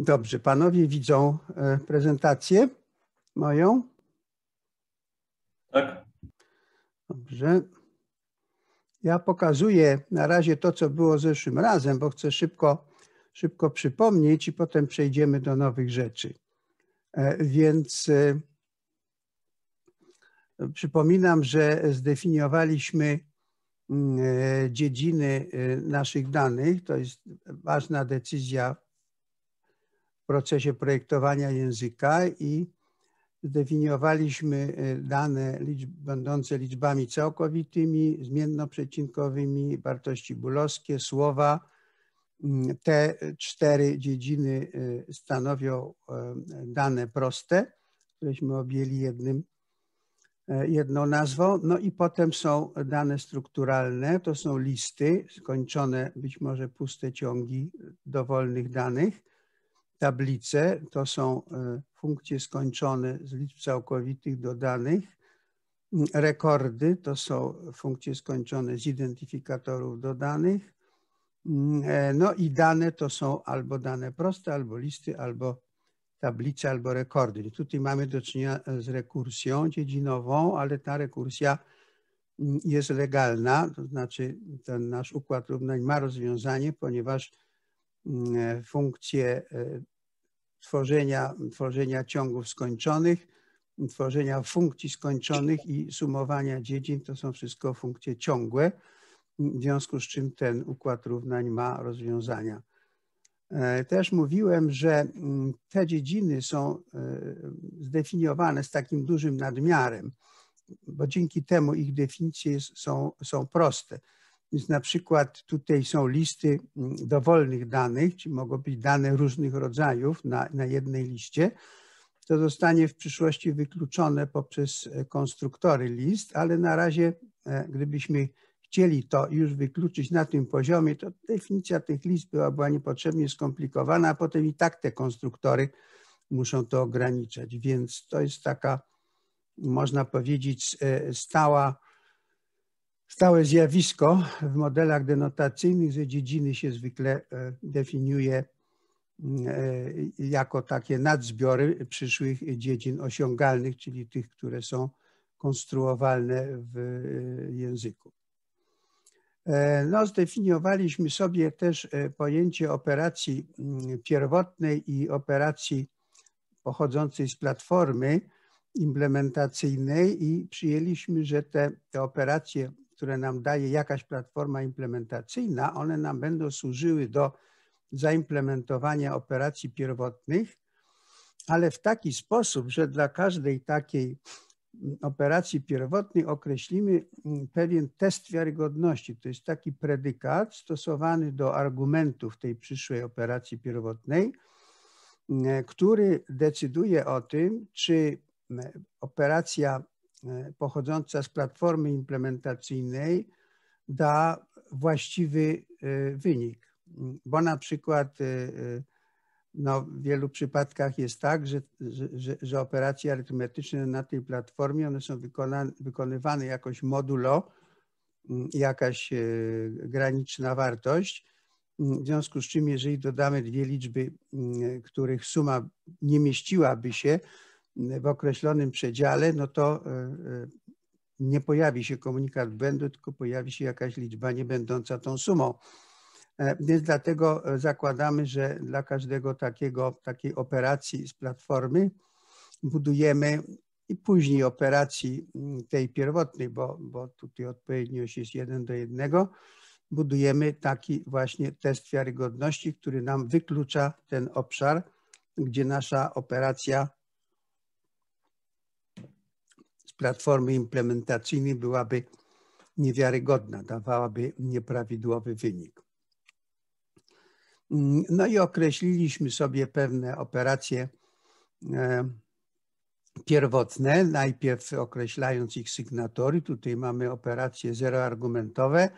Dobrze, panowie widzą e, prezentację moją? Tak. Dobrze. Ja pokazuję na razie to, co było zeszłym razem, bo chcę szybko, szybko przypomnieć i potem przejdziemy do nowych rzeczy. E, więc e, przypominam, że zdefiniowaliśmy mm, dziedziny naszych danych. To jest ważna decyzja procesie projektowania języka i zdefiniowaliśmy y, dane liczb, będące liczbami całkowitymi, zmiennoprzecinkowymi, wartości bulowskie, słowa. Mm, te cztery dziedziny y, stanowią y, dane proste, któreśmy objęli jednym, jedną nazwą. No i potem są dane strukturalne, to są listy skończone, być może puste ciągi dowolnych danych tablice. To są e, funkcje skończone z liczb całkowitych dodanych. Rekordy to są funkcje skończone z identyfikatorów dodanych. E, no i dane to są albo dane proste, albo listy, albo tablice, albo rekordy. tutaj mamy do czynienia e, z rekursją dziedzinową, ale ta rekursja mm, jest legalna, to znaczy ten nasz układ równań ma rozwiązanie, ponieważ E, funkcję e, tworzenia, tworzenia ciągów skończonych, tworzenia funkcji skończonych i sumowania dziedzin. To są wszystko funkcje ciągłe, w związku z czym ten układ równań ma rozwiązania. E, też mówiłem, że mm, te dziedziny są zdefiniowane z takim dużym nadmiarem, bo dzięki temu ich definicje są, są proste. Więc na przykład tutaj są listy mm, dowolnych danych, czy mogą być dane różnych rodzajów na, na jednej liście. To zostanie w przyszłości wykluczone poprzez e, konstruktory list, ale na razie, e, gdybyśmy chcieli to już wykluczyć na tym poziomie, to definicja tych list była, była niepotrzebnie skomplikowana, a potem i tak te konstruktory muszą to ograniczać. Więc to jest taka, można powiedzieć, e, stała Stałe zjawisko w modelach denotacyjnych, że dziedziny się zwykle e, definiuje e, jako takie nadzbiory przyszłych dziedzin osiągalnych, czyli tych, które są konstruowalne w e, języku. No, zdefiniowaliśmy sobie też pojęcie operacji mm, pierwotnej i operacji pochodzącej z platformy implementacyjnej i przyjęliśmy, że te, te operacje które nam daje jakaś platforma implementacyjna, one nam będą służyły do zaimplementowania operacji pierwotnych, ale w taki sposób, że dla każdej takiej operacji pierwotnej określimy mm, pewien test wiarygodności. To jest taki predykat stosowany do argumentów tej przyszłej operacji pierwotnej, mm, który decyduje o tym, czy mm, operacja E, pochodząca z platformy implementacyjnej da właściwy e, wynik. Bo na przykład e, no, w wielu przypadkach jest tak, że, że, że operacje arytmetyczne na tej platformie one są wykonane, wykonywane jakoś modulo, jakaś graniczna wartość. W związku z czym, jeżeli dodamy dwie liczby, których suma nie mieściłaby się w określonym przedziale, no to e, e, nie pojawi się komunikat błędu, tylko pojawi się jakaś liczba niebędąca tą sumą. E, więc dlatego zakładamy, że dla każdego takiego, takiej operacji z platformy budujemy i później operacji mm, tej pierwotnej, bo, bo tutaj odpowiedniość jest jeden do jednego budujemy taki właśnie test wiarygodności, który nam wyklucza ten obszar, gdzie nasza operacja platformy implementacyjnej byłaby niewiarygodna, dawałaby nieprawidłowy wynik. No i określiliśmy sobie pewne operacje e, pierwotne, najpierw określając ich sygnatory. Tutaj mamy operacje zeroargumentowe.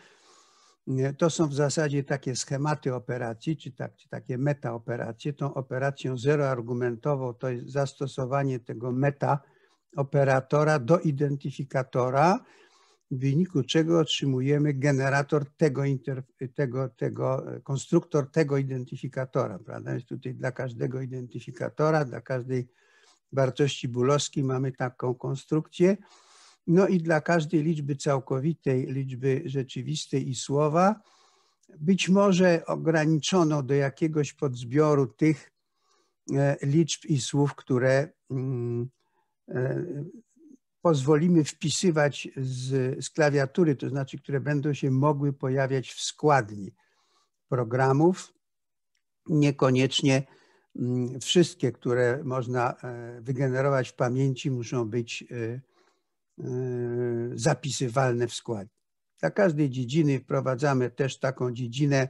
E, to są w zasadzie takie schematy operacji, czy, tak, czy takie metaoperacje. Tą operacją zeroargumentową to jest zastosowanie tego meta operatora do identyfikatora, w wyniku czego otrzymujemy generator tego, tego, tego konstruktor tego identyfikatora. Prawda? Więc tutaj dla każdego identyfikatora, dla każdej wartości bulowskiej mamy taką konstrukcję. No i dla każdej liczby całkowitej, liczby rzeczywistej i słowa, być może ograniczono do jakiegoś podzbioru tych e, liczb i słów, które mm, E, pozwolimy wpisywać z, z klawiatury, to znaczy, które będą się mogły pojawiać w składni programów, niekoniecznie mm, wszystkie, które można e, wygenerować w pamięci, muszą być e, zapisywalne w składni. Dla każdej dziedziny wprowadzamy też taką dziedzinę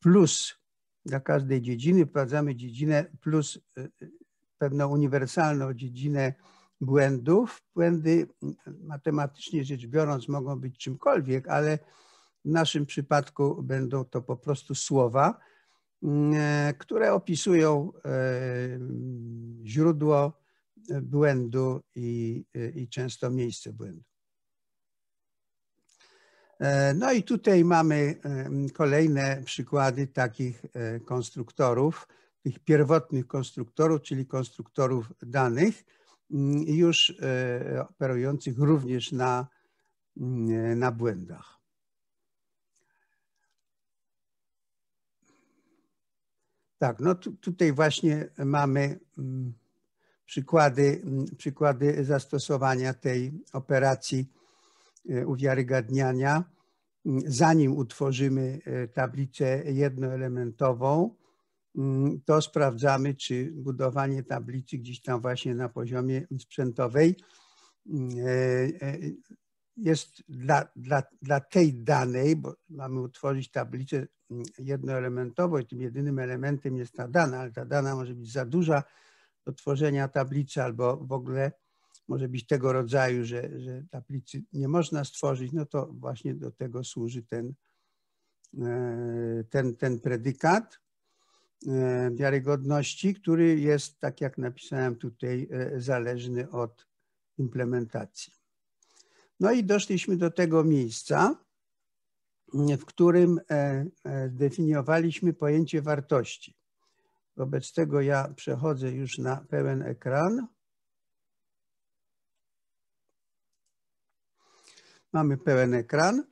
plus. Dla każdej dziedziny wprowadzamy dziedzinę plus pewną uniwersalną dziedzinę błędów. Błędy matematycznie rzecz biorąc mogą być czymkolwiek, ale w naszym przypadku będą to po prostu słowa, mm, e, które opisują e, źródło błędu i, e, i często miejsce błędu. No i tutaj mamy kolejne przykłady takich konstruktorów tych pierwotnych konstruktorów, czyli konstruktorów danych, mm, już e, operujących również na, mm, na błędach. Tak, no tu, tutaj właśnie mamy mm, przykłady, przykłady zastosowania tej operacji e, uwiarygadniania. Zanim utworzymy e, tablicę jednoelementową, Mm, to sprawdzamy, czy budowanie tablicy gdzieś tam właśnie na poziomie sprzętowej mm, e, e, jest dla, dla, dla tej danej, bo mamy utworzyć tablicę mm, jednoelementową i tym jedynym elementem jest ta dana, ale ta dana może być za duża do tworzenia tablicy albo w ogóle może być tego rodzaju, że, że tablicy nie można stworzyć, no to właśnie do tego służy ten, e, ten, ten predykat. E, wiarygodności, który jest, tak jak napisałem tutaj, e, zależny od implementacji. No i doszliśmy do tego miejsca, w którym zdefiniowaliśmy e, pojęcie wartości. Wobec tego ja przechodzę już na pełen ekran. Mamy pełen ekran.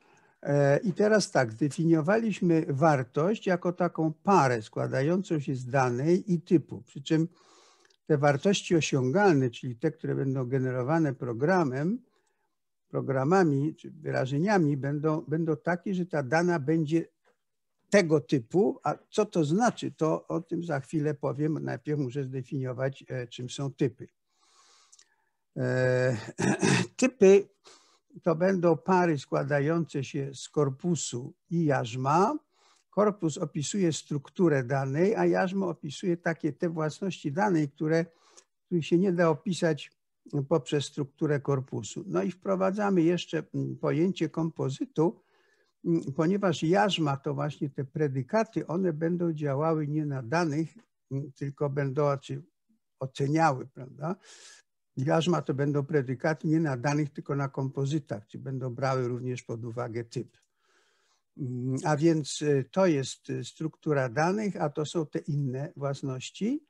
E, I teraz tak, zdefiniowaliśmy wartość jako taką parę składającą się z danej i typu, przy czym te wartości osiągalne, czyli te, które będą generowane programem, programami czy wyrażeniami będą, będą takie, że ta dana będzie tego typu, a co to znaczy, to o tym za chwilę powiem. Najpierw muszę zdefiniować, e, czym są typy. E, typy to będą pary składające się z korpusu i jarzma. Korpus opisuje strukturę danej, a jarzmo opisuje takie te własności danej, które, których się nie da opisać poprzez strukturę korpusu. No i wprowadzamy jeszcze mm, pojęcie kompozytu, mm, ponieważ jarzma to właśnie te predykaty, one będą działały nie na danych, mm, tylko będą znaczy oceniały, prawda? Jarzma to będą predykaty nie na danych, tylko na kompozytach, czyli będą brały również pod uwagę typ. Mm, a więc y, to jest y, struktura danych, a to są te inne własności.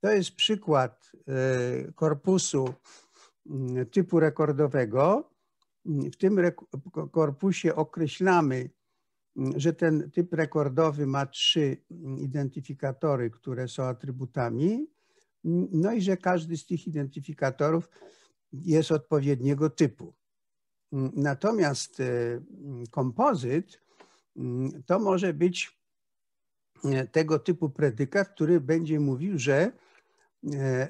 To jest przykład y, korpusu mm, typu rekordowego. Mm, w tym korpusie określamy, że ten typ rekordowy ma trzy identyfikatory, które są atrybutami no i że każdy z tych identyfikatorów jest odpowiedniego typu. Natomiast e, kompozyt mm, to może być e, tego typu predykat, który będzie mówił, że e,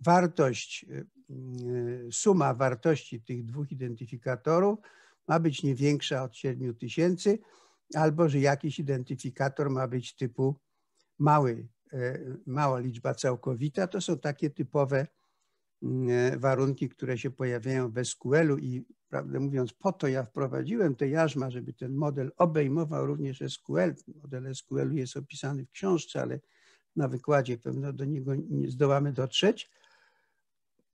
wartość, suma wartości tych dwóch identyfikatorów ma być nie większa od 7000, albo że jakiś identyfikator ma być typu mały E, mała liczba całkowita, to są takie typowe mm, e, warunki, które się pojawiają w SQL-u i prawdę mówiąc po to ja wprowadziłem te jarzma, żeby ten model obejmował również SQL. Model SQL-u jest opisany w książce, ale na wykładzie pewno do niego nie zdołamy dotrzeć.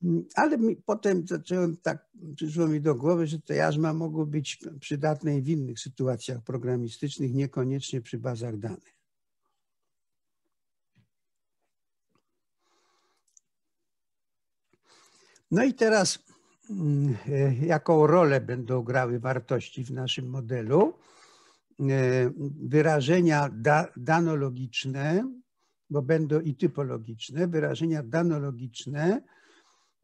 Mm, ale potem zacząłem tak, przyszło mi do głowy, że te jarzma mogą być przydatne i w innych sytuacjach programistycznych, niekoniecznie przy bazach danych. No i teraz, mm, e, jaką rolę będą grały wartości w naszym modelu? E, wyrażenia da, danologiczne, bo będą i typologiczne, wyrażenia danologiczne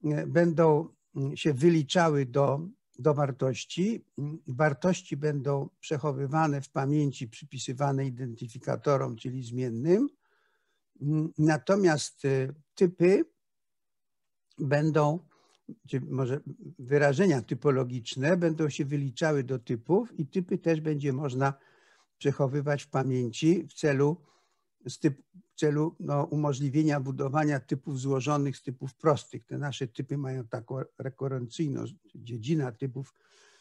e, będą mm, się wyliczały do, do wartości. Mm, wartości będą przechowywane w pamięci przypisywane identyfikatorom, czyli zmiennym. Natomiast typy będą czy może wyrażenia typologiczne będą się wyliczały do typów i typy też będzie można przechowywać w pamięci w celu, typ, w celu no, umożliwienia budowania typów złożonych z typów prostych. Te nasze typy mają taką rekurencyjną Dziedzina typów,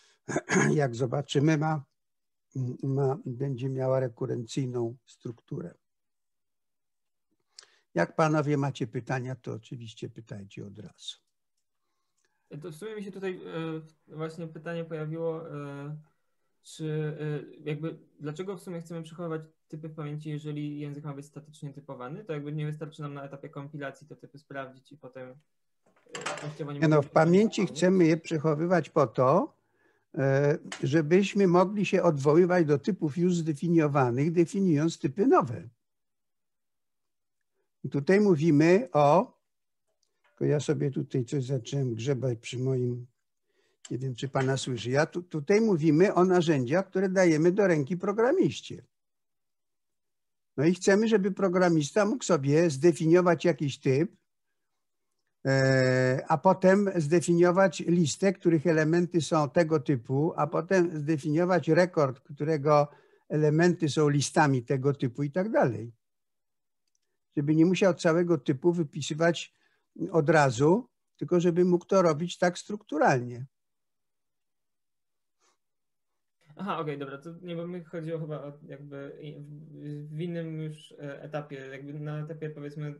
jak zobaczymy, ma, ma, będzie miała rekurencyjną strukturę. Jak panowie macie pytania, to oczywiście pytajcie od razu. To w sumie mi się tutaj e, właśnie pytanie pojawiło, e, czy e, jakby dlaczego w sumie chcemy przechowywać typy w pamięci, jeżeli język ma być statycznie typowany? To jakby nie wystarczy nam na etapie kompilacji te typy sprawdzić i potem właściwie nie No w pamięci chcemy je przechowywać po to, żebyśmy mogli się odwoływać do typów już zdefiniowanych, definiując typy nowe. Tutaj mówimy o tylko ja sobie tutaj coś zacząłem grzebać przy moim, nie wiem czy Pana słyszy. Ja tu, tutaj mówimy o narzędziach, które dajemy do ręki programiście. No i chcemy, żeby programista mógł sobie zdefiniować jakiś typ, e, a potem zdefiniować listę, których elementy są tego typu, a potem zdefiniować rekord, którego elementy są listami tego typu i tak dalej. Żeby nie musiał całego typu wypisywać od razu, tylko żeby mógł to robić tak strukturalnie. Aha, okej, okay, dobra, to nie, bo mi chodziło chyba o jakby w innym już e, etapie, jakby na etapie powiedzmy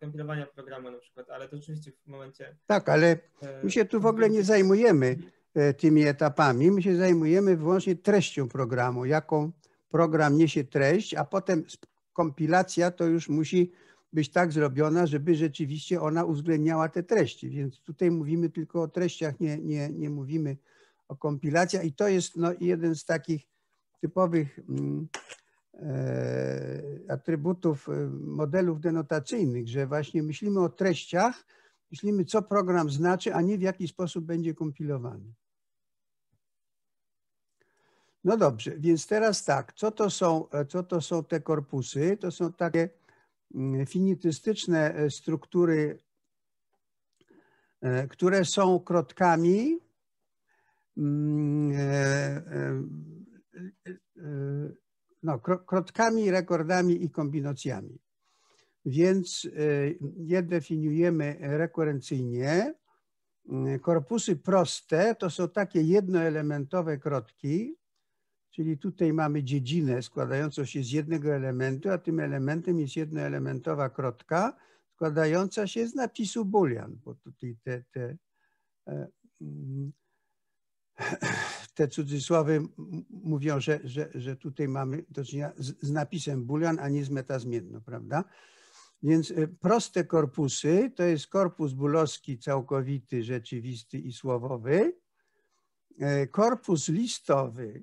kompilowania programu na przykład, ale to oczywiście w momencie... Tak, ale e, my się tu w ogóle nie zajmujemy e, tymi etapami, my się zajmujemy wyłącznie treścią programu, jaką program niesie treść, a potem kompilacja to już musi być tak zrobiona, żeby rzeczywiście ona uwzględniała te treści. Więc tutaj mówimy tylko o treściach, nie, nie, nie mówimy o kompilacjach i to jest no, jeden z takich typowych mm, e, atrybutów e, modelów denotacyjnych, że właśnie myślimy o treściach, myślimy co program znaczy, a nie w jaki sposób będzie kompilowany. No dobrze, więc teraz tak, co to są, e, co to są te korpusy? To są takie Mm, finitystyczne e, struktury, e, które są krotkami mm, e, no, krotkami, rekordami i kombinacjami. Więc je definiujemy rekurencyjnie. Mm, korpusy proste to są takie jednoelementowe krotki, Czyli tutaj mamy dziedzinę składającą się z jednego elementu, a tym elementem jest jednoelementowa krotka składająca się z napisu Bulian, bo tutaj te, te, e, mm, te cudzysłowy mówią, że, że, że tutaj mamy do czynienia z, z napisem Bulian, a nie z metazmienną, prawda? Więc e, proste korpusy to jest korpus bulowski całkowity, rzeczywisty i słowowy. E, korpus listowy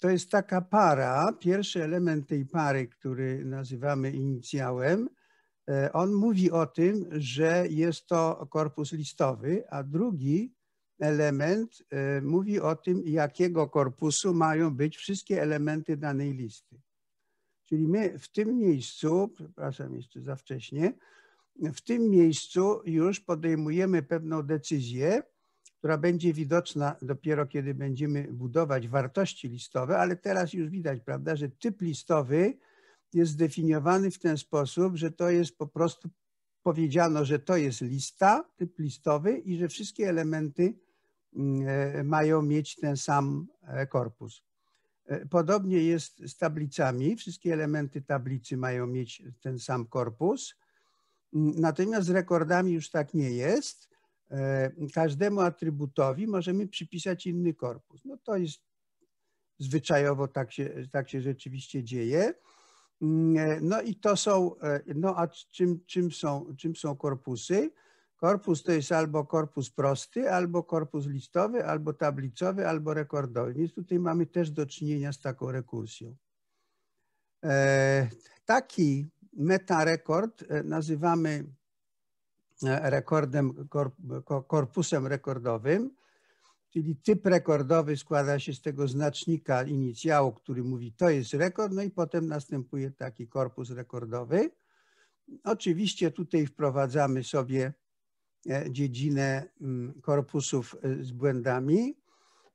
to jest taka para, pierwszy element tej pary, który nazywamy inicjałem. E, on mówi o tym, że jest to korpus listowy, a drugi element e, mówi o tym, jakiego korpusu mają być wszystkie elementy danej listy. Czyli my w tym miejscu, przepraszam, jeszcze za wcześnie, w tym miejscu już podejmujemy pewną decyzję, która będzie widoczna dopiero kiedy będziemy budować wartości listowe, ale teraz już widać, prawda, że typ listowy jest zdefiniowany w ten sposób, że to jest po prostu powiedziano, że to jest lista, typ listowy i że wszystkie elementy mm, e, mają mieć ten sam e, korpus. E, podobnie jest z tablicami. Wszystkie elementy tablicy mają mieć ten sam korpus. Mm, natomiast z rekordami już tak nie jest. E, każdemu atrybutowi możemy przypisać inny korpus. No to jest zwyczajowo tak się, tak się rzeczywiście dzieje. Mm, e, no i to są, e, no a czym, czym, są, czym są korpusy? Korpus to jest albo korpus prosty, albo korpus listowy, albo tablicowy, albo rekordowy. Więc tutaj mamy też do czynienia z taką rekursją. Taki metarekord nazywamy rekordem, korpusem rekordowym, czyli typ rekordowy składa się z tego znacznika inicjału, który mówi to jest rekord, no i potem następuje taki korpus rekordowy. Oczywiście tutaj wprowadzamy sobie e, dziedzinę mm, korpusów e, z błędami.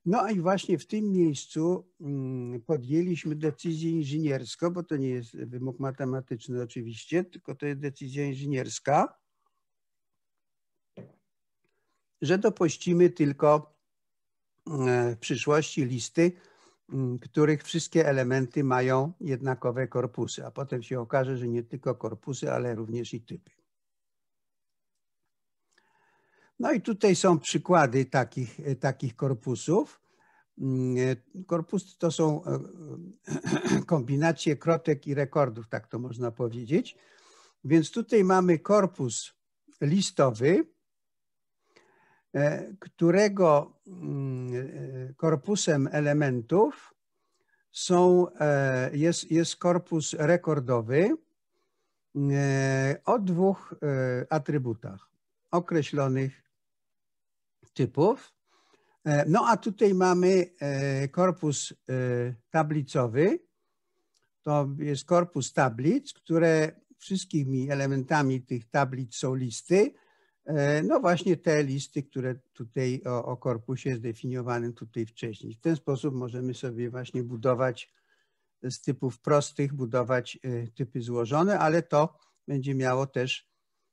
No i właśnie w tym miejscu mm, podjęliśmy decyzję inżynierską, bo to nie jest wymóg matematyczny oczywiście, tylko to jest decyzja inżynierska że dopuścimy tylko e, w przyszłości listy, których wszystkie elementy mają jednakowe korpusy, a potem się okaże, że nie tylko korpusy, ale również i typy. No i tutaj są przykłady takich, e, takich korpusów. E, korpusy to są kombinacje krotek i rekordów, tak to można powiedzieć. Więc tutaj mamy korpus listowy, E, którego mm, e, korpusem elementów są, e, jest, jest korpus rekordowy o dwóch atrybutach określonych typów. No a tutaj mamy korpus tablicowy. To jest korpus tablic, które wszystkimi elementami tych tablic są listy E, no właśnie te listy, które tutaj o, o korpusie zdefiniowanym tutaj wcześniej. W ten sposób możemy sobie właśnie budować z typów prostych, budować e, typy złożone, ale to będzie miało też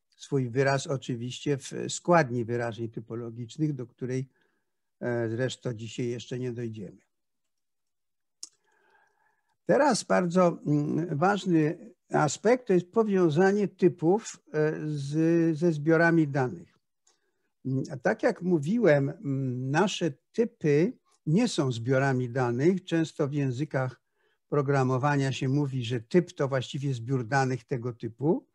swój wyraz oczywiście w składni wyrażeń typologicznych, do której e, zresztą dzisiaj jeszcze nie dojdziemy. Teraz bardzo mm, ważny aspekt to jest powiązanie typów e, z, ze zbiorami danych. Tak jak mówiłem, nasze typy nie są zbiorami danych. Często w językach programowania się mówi, że typ to właściwie zbiór danych tego typu.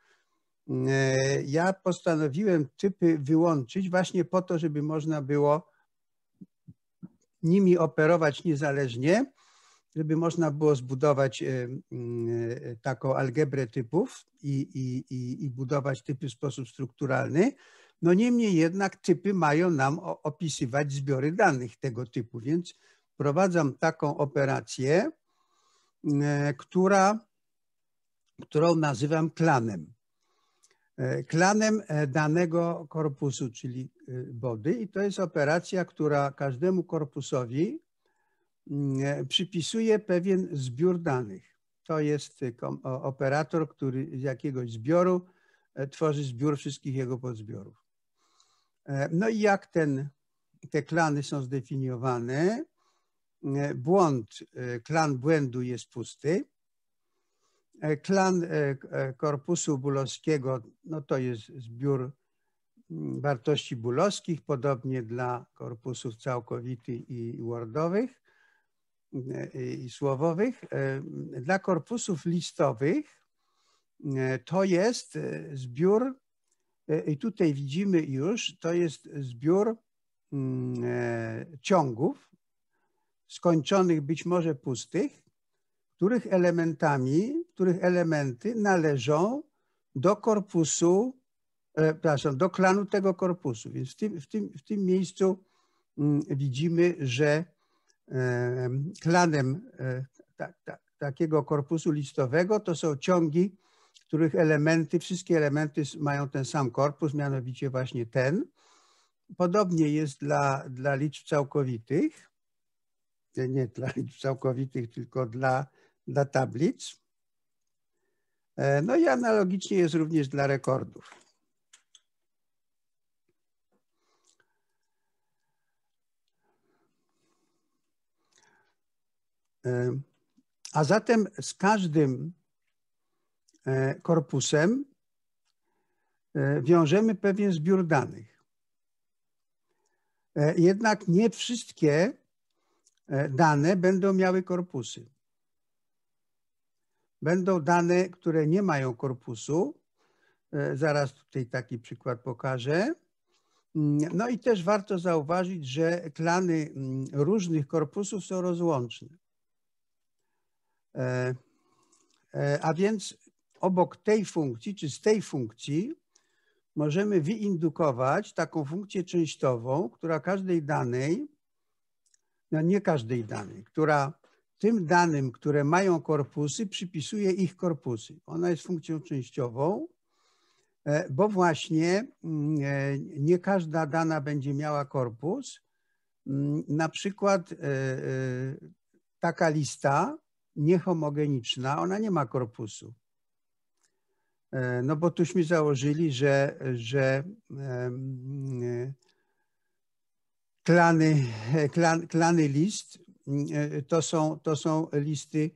E, ja postanowiłem typy wyłączyć właśnie po to, żeby można było nimi operować niezależnie, żeby można było zbudować e, e, taką algebrę typów i, i, i, i budować typy w sposób strukturalny. No niemniej jednak typy mają nam opisywać zbiory danych tego typu, więc prowadzam taką operację, e, która, którą nazywam klanem. Klanem danego korpusu, czyli body i to jest operacja, która każdemu korpusowi Mm, e, przypisuje pewien zbiór danych. To jest e, operator, który z jakiegoś zbioru e, tworzy zbiór wszystkich jego podzbiorów. No i jak ten, te klany są zdefiniowane? Błąd, klan błędu jest pusty. Klan korpusu bulowskiego, no to jest zbiór mm, wartości bulowskich, podobnie dla korpusów całkowitych i wardowych. E, i słowowych. E, dla korpusów listowych e, to jest zbiór, i tutaj widzimy już, to jest zbiór mm, ciągów skończonych, być może pustych, których elementami, których elementy należą do korpusu, przepraszam, do klanu tego korpusu. Więc w tym, w tym, w tym miejscu mm, widzimy, że klanem e, takiego korpusu listowego to są ciągi, których elementy, wszystkie elementy mają ten sam korpus, mianowicie właśnie ten. Podobnie jest dla, dla liczb całkowitych, nie dla liczb całkowitych, tylko dla, dla tablic. E, no i analogicznie jest również dla rekordów. E, a zatem z każdym e, korpusem e, wiążemy pewien zbiór danych. Jednak nie wszystkie dane będą miały korpusy. Będą dane, które nie mają korpusu. Zaraz tutaj taki przykład pokażę. Mm, no i też warto zauważyć, że klany mm, różnych korpusów są rozłączne. E, e, a więc obok tej funkcji, czy z tej funkcji, możemy wyindukować taką funkcję częściową, która każdej danej, no nie każdej danej, która tym danym, które mają korpusy, przypisuje ich korpusy. Ona jest funkcją częściową, e, bo właśnie mm, nie każda dana będzie miała korpus. Mm, na przykład taka lista niehomogeniczna, ona nie ma korpusu. E, no bo tuśmy założyli, że, że klany, klan, klany list e, to są, to są listy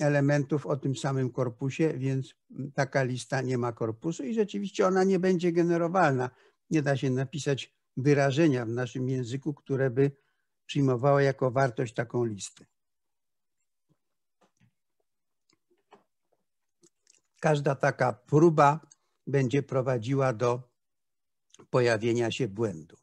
elementów o tym samym korpusie, więc taka lista nie ma korpusu i rzeczywiście ona nie będzie generowalna. Nie da się napisać wyrażenia w naszym języku, które by przyjmowało jako wartość taką listę. każda taka próba będzie prowadziła do pojawienia się błędu.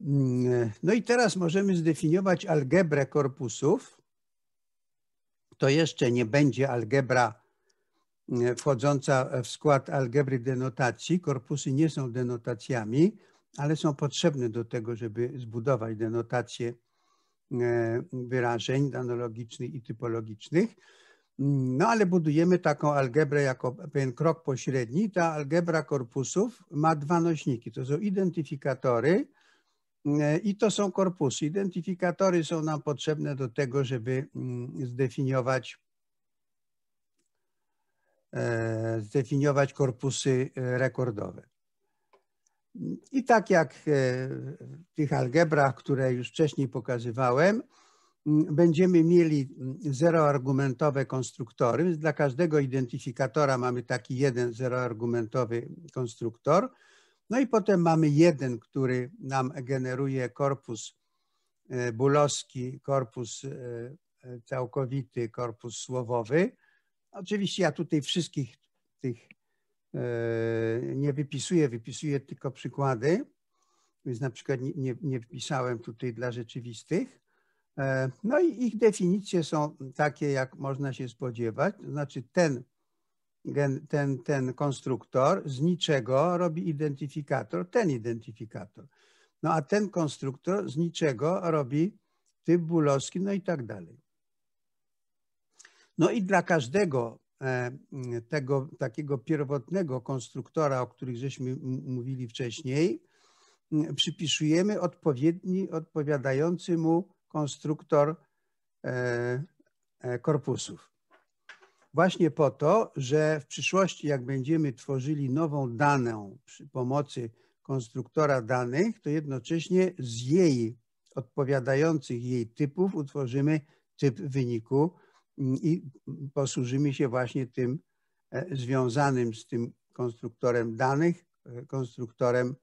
Mm, no i teraz możemy zdefiniować algebrę korpusów. To jeszcze nie będzie algebra mm, wchodząca w skład algebry denotacji. Korpusy nie są denotacjami, ale są potrzebne do tego, żeby zbudować denotację E, wyrażeń danologicznych i typologicznych. No ale budujemy taką algebrę jako pewien krok pośredni. Ta algebra korpusów ma dwa nośniki, to są identyfikatory e, i to są korpusy. Identyfikatory są nam potrzebne do tego, żeby mm, zdefiniować e, zdefiniować korpusy rekordowe. I tak jak e, w tych algebrach, które już wcześniej pokazywałem, mm, będziemy mieli mm, zeroargumentowe konstruktory. Dla każdego identyfikatora mamy taki jeden zeroargumentowy konstruktor. No i potem mamy jeden, który nam generuje korpus e, bulowski, korpus e, całkowity, korpus słowowy. Oczywiście ja tutaj wszystkich tych E, nie wypisuję, wypisuję tylko przykłady. Więc na przykład nie, nie, wpisałem tutaj dla rzeczywistych. E, no i ich definicje są takie, jak można się spodziewać. To znaczy ten, gen, ten, ten konstruktor z niczego robi identyfikator, ten identyfikator. No a ten konstruktor z niczego robi typ bulowski, no i tak dalej. No i dla każdego E, tego takiego pierwotnego konstruktora, o których żeśmy mówili wcześniej, przypisujemy odpowiedni, odpowiadający mu konstruktor e, e, korpusów. Właśnie po to, że w przyszłości, jak będziemy tworzyli nową daną przy pomocy konstruktora danych, to jednocześnie z jej odpowiadających jej typów utworzymy typ wyniku i posłużymy się właśnie tym e, związanym z tym konstruktorem danych, e, konstruktorem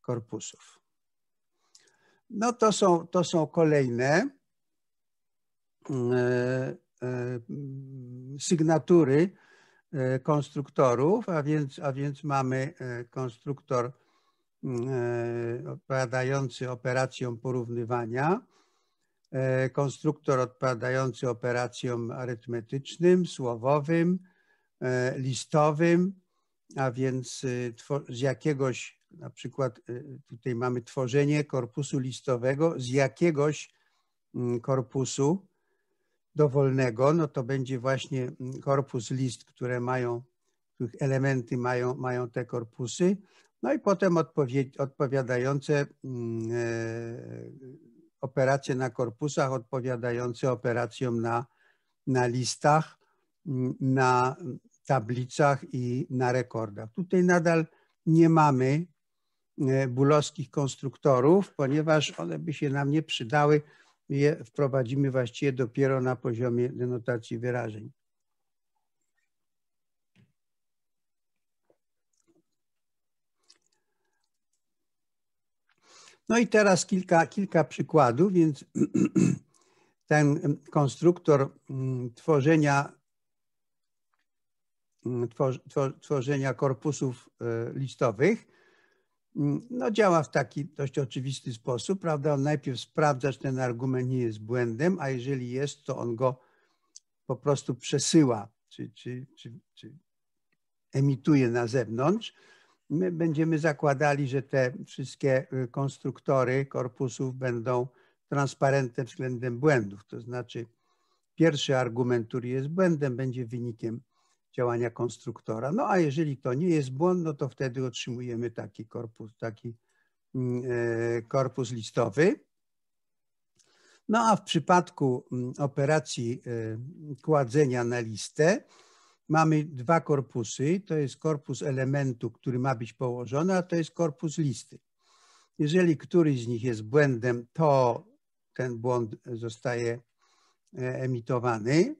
korpusów. No to są, to są kolejne mm, e, sygnatury konstruktorów, a więc, a więc mamy konstruktor mm, odpowiadający operacjom porównywania, E, konstruktor odpowiadający operacjom arytmetycznym, słowowym, e, listowym, a więc y, z jakiegoś, na przykład y, tutaj mamy tworzenie korpusu listowego, z jakiegoś mm, korpusu dowolnego, no to będzie właśnie mm, korpus list, które mają, których elementy mają, mają te korpusy, no i potem odpowiadające mm, e, operacje na korpusach odpowiadające operacjom na, na listach, na tablicach i na rekordach. Tutaj nadal nie mamy e, bólowskich konstruktorów, ponieważ one by się nam nie przydały. Je wprowadzimy właściwie dopiero na poziomie denotacji wyrażeń. No i teraz kilka, kilka przykładów, więc ten konstruktor mm, tworzenia, mm, tworzenia korpusów e, listowych mm, no działa w taki dość oczywisty sposób, prawda? On najpierw sprawdza, czy ten argument nie jest błędem, a jeżeli jest, to on go po prostu przesyła, czy, czy, czy, czy emituje na zewnątrz. My będziemy zakładali, że te wszystkie y, konstruktory korpusów będą transparentne względem błędów. To znaczy, pierwszy argument, który jest błędem, będzie wynikiem działania konstruktora. No a jeżeli to nie jest błąd, no to wtedy otrzymujemy taki korpus, taki mm, e, korpus listowy. No a w przypadku mm, operacji e, kładzenia na listę, mamy dwa korpusy. To jest korpus elementu, który ma być położony, a to jest korpus listy. Jeżeli któryś z nich jest błędem, to ten błąd zostaje e, emitowany,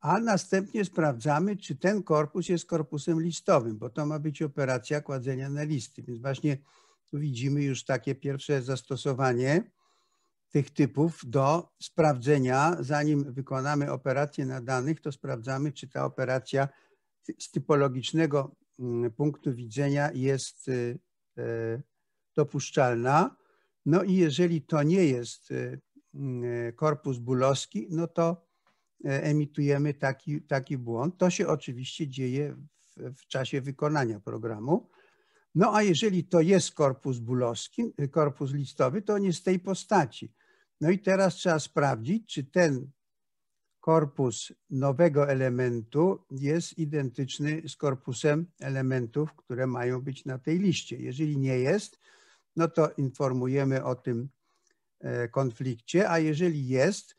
a następnie sprawdzamy, czy ten korpus jest korpusem listowym, bo to ma być operacja kładzenia na listy. Więc właśnie tu widzimy już takie pierwsze zastosowanie tych typów do sprawdzenia, zanim wykonamy operację na danych, to sprawdzamy, czy ta operacja z typologicznego mm, punktu widzenia jest y, y, dopuszczalna. No i jeżeli to nie jest y, mm, korpus bulowski, no to emitujemy taki, taki błąd. To się oczywiście dzieje w, w czasie wykonania programu. No a jeżeli to jest korpus bulowski, korpus listowy, to nie z tej postaci. No i teraz trzeba sprawdzić, czy ten korpus nowego elementu jest identyczny z korpusem elementów, które mają być na tej liście. Jeżeli nie jest, no to informujemy o tym e, konflikcie, a jeżeli jest,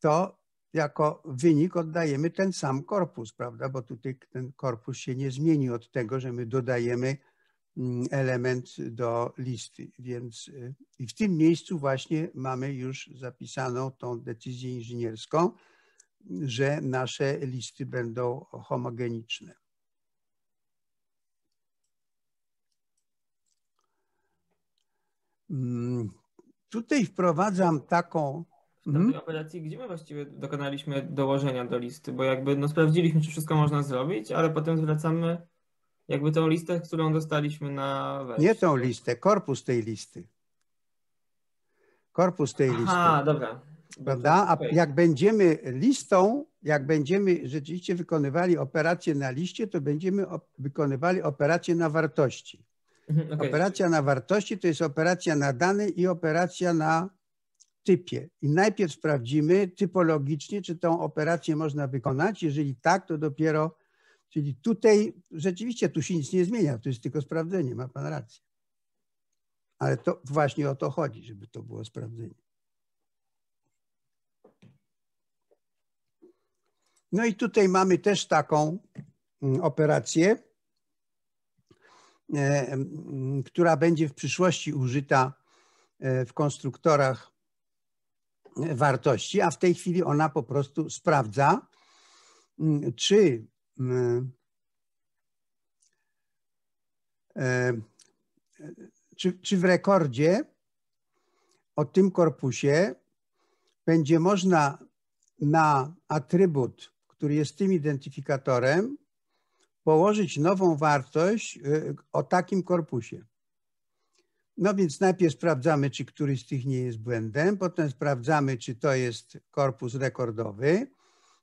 to jako wynik oddajemy ten sam korpus, prawda? Bo tutaj ten korpus się nie zmieni od tego, że my dodajemy Mm, element do listy. Więc y, i w tym miejscu właśnie mamy już zapisaną tą decyzję inżynierską, że nasze listy będą homogeniczne. Mm, tutaj wprowadzam taką. W tamtej mhm. operacji, gdzie my właściwie dokonaliśmy dołożenia do listy, bo jakby no, sprawdziliśmy, czy wszystko można zrobić, ale potem zwracamy jakby tą listę, którą dostaliśmy na wejście. Nie tą listę, korpus tej listy. Korpus tej Aha, listy. Aha, dobra. Prawda? A jak będziemy listą, jak będziemy rzeczywiście wykonywali operację na liście, to będziemy op wykonywali operację na wartości. Mhm, okay. Operacja na wartości to jest operacja na dane i operacja na typie. I najpierw sprawdzimy typologicznie, czy tą operację można wykonać. Jeżeli tak, to dopiero Czyli tutaj rzeczywiście tu się nic nie zmienia, to jest tylko sprawdzenie, ma pan rację. Ale to właśnie o to chodzi, żeby to było sprawdzenie. No i tutaj mamy też taką mm, operację, e, która będzie w przyszłości użyta e, w konstruktorach e, wartości, a w tej chwili ona po prostu sprawdza, mm, czy Mm. E, czy, czy w rekordzie o tym korpusie będzie można na atrybut, który jest tym identyfikatorem, położyć nową wartość e, o takim korpusie. No więc najpierw sprawdzamy, czy któryś z tych nie jest błędem, potem sprawdzamy, czy to jest korpus rekordowy,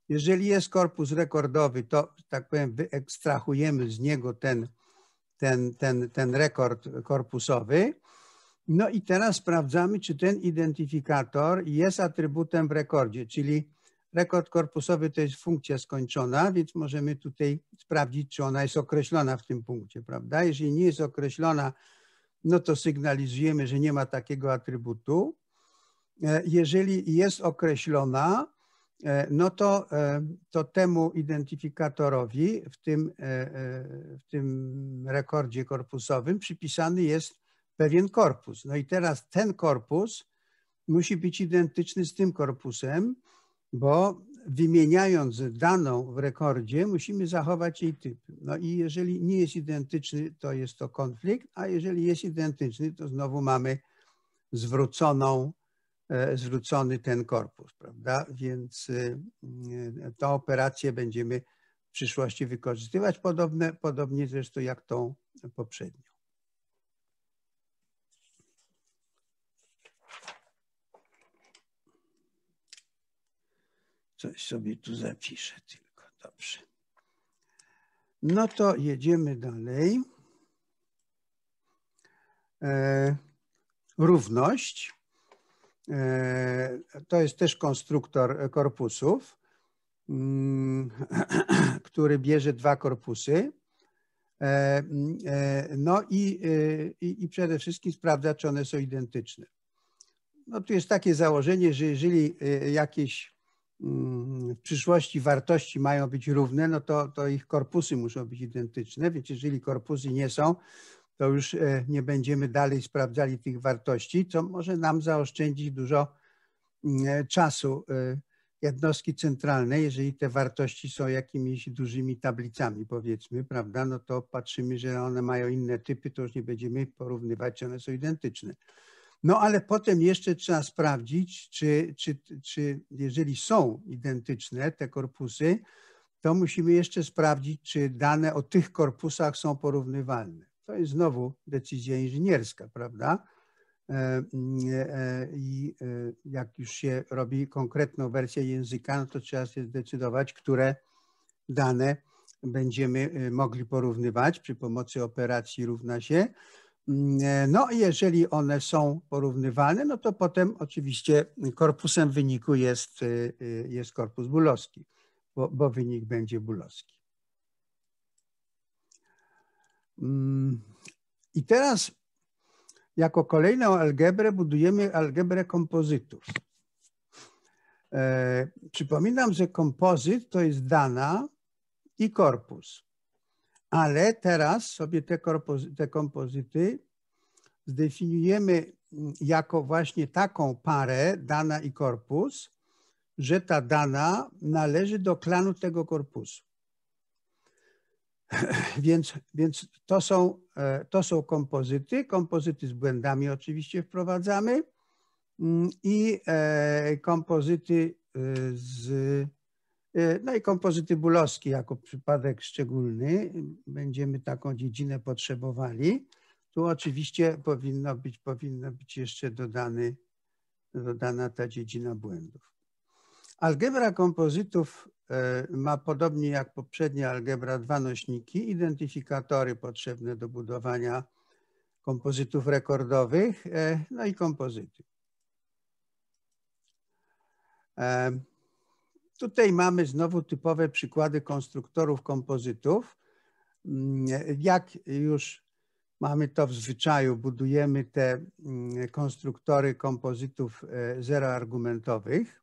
jeżeli jest korpus rekordowy, to tak powiem, wyekstrahujemy z niego ten, ten, ten, ten rekord korpusowy. No i teraz sprawdzamy, czy ten identyfikator jest atrybutem w rekordzie, czyli rekord korpusowy to jest funkcja skończona, więc możemy tutaj sprawdzić, czy ona jest określona w tym punkcie, prawda? Jeżeli nie jest określona, no to sygnalizujemy, że nie ma takiego atrybutu. E, jeżeli jest określona, E, no to, e, to temu identyfikatorowi w tym, e, w tym rekordzie korpusowym przypisany jest pewien korpus. No i teraz ten korpus musi być identyczny z tym korpusem, bo wymieniając daną w rekordzie, musimy zachować jej typ. No i jeżeli nie jest identyczny, to jest to konflikt, a jeżeli jest identyczny, to znowu mamy zwróconą E, zwrócony ten korpus, prawda? Więc y, y, tę operację będziemy w przyszłości wykorzystywać, podobne, podobnie zresztą jak tą poprzednią. Coś sobie tu zapiszę tylko, dobrze. No to jedziemy dalej. E, równość E, to jest też konstruktor e, korpusów, mm, który bierze dwa korpusy. E, mm, no i, i, i przede wszystkim sprawdza, czy one są identyczne. No tu jest takie założenie, że jeżeli jakieś mm, w przyszłości wartości mają być równe, no to, to ich korpusy muszą być identyczne, więc jeżeli korpusy nie są, to już e, nie będziemy dalej sprawdzali tych wartości, co może nam zaoszczędzić dużo mm, e, czasu e, jednostki centralne, jeżeli te wartości są jakimiś dużymi tablicami, powiedzmy, prawda, no to patrzymy, że one mają inne typy, to już nie będziemy porównywać, czy one są identyczne. No ale potem jeszcze trzeba sprawdzić, czy, czy, czy jeżeli są identyczne te korpusy, to musimy jeszcze sprawdzić, czy dane o tych korpusach są porównywalne. To jest znowu decyzja inżynierska, prawda? E, e, I e, jak już się robi konkretną wersję języka, no to trzeba się zdecydować, które dane będziemy mogli porównywać przy pomocy operacji równa się. Mm, no jeżeli one są porównywane, no to potem oczywiście korpusem wyniku jest, jest korpus bulowski, bo, bo wynik będzie bulowski. Mm, I teraz jako kolejną algebrę budujemy algebrę kompozytów. E, przypominam, że kompozyt to jest dana i korpus. Ale teraz sobie te, te kompozyty zdefiniujemy mm, jako właśnie taką parę, dana i korpus, że ta dana należy do klanu tego korpusu. Więc, więc to, są, e, to są kompozyty. Kompozyty z błędami oczywiście wprowadzamy mm, i e, kompozyty e, z. No i kompozyty bulowskie jako przypadek szczególny. Będziemy taką dziedzinę potrzebowali. Tu oczywiście powinno być, powinno być jeszcze dodany, dodana ta dziedzina błędów. Algebra kompozytów E, ma podobnie jak poprzednia algebra dwa nośniki, identyfikatory potrzebne do budowania kompozytów rekordowych, e, no i kompozyty. E, tutaj mamy znowu typowe przykłady konstruktorów kompozytów. Mm, jak już mamy to w zwyczaju, budujemy te mm, konstruktory kompozytów zeroargumentowych.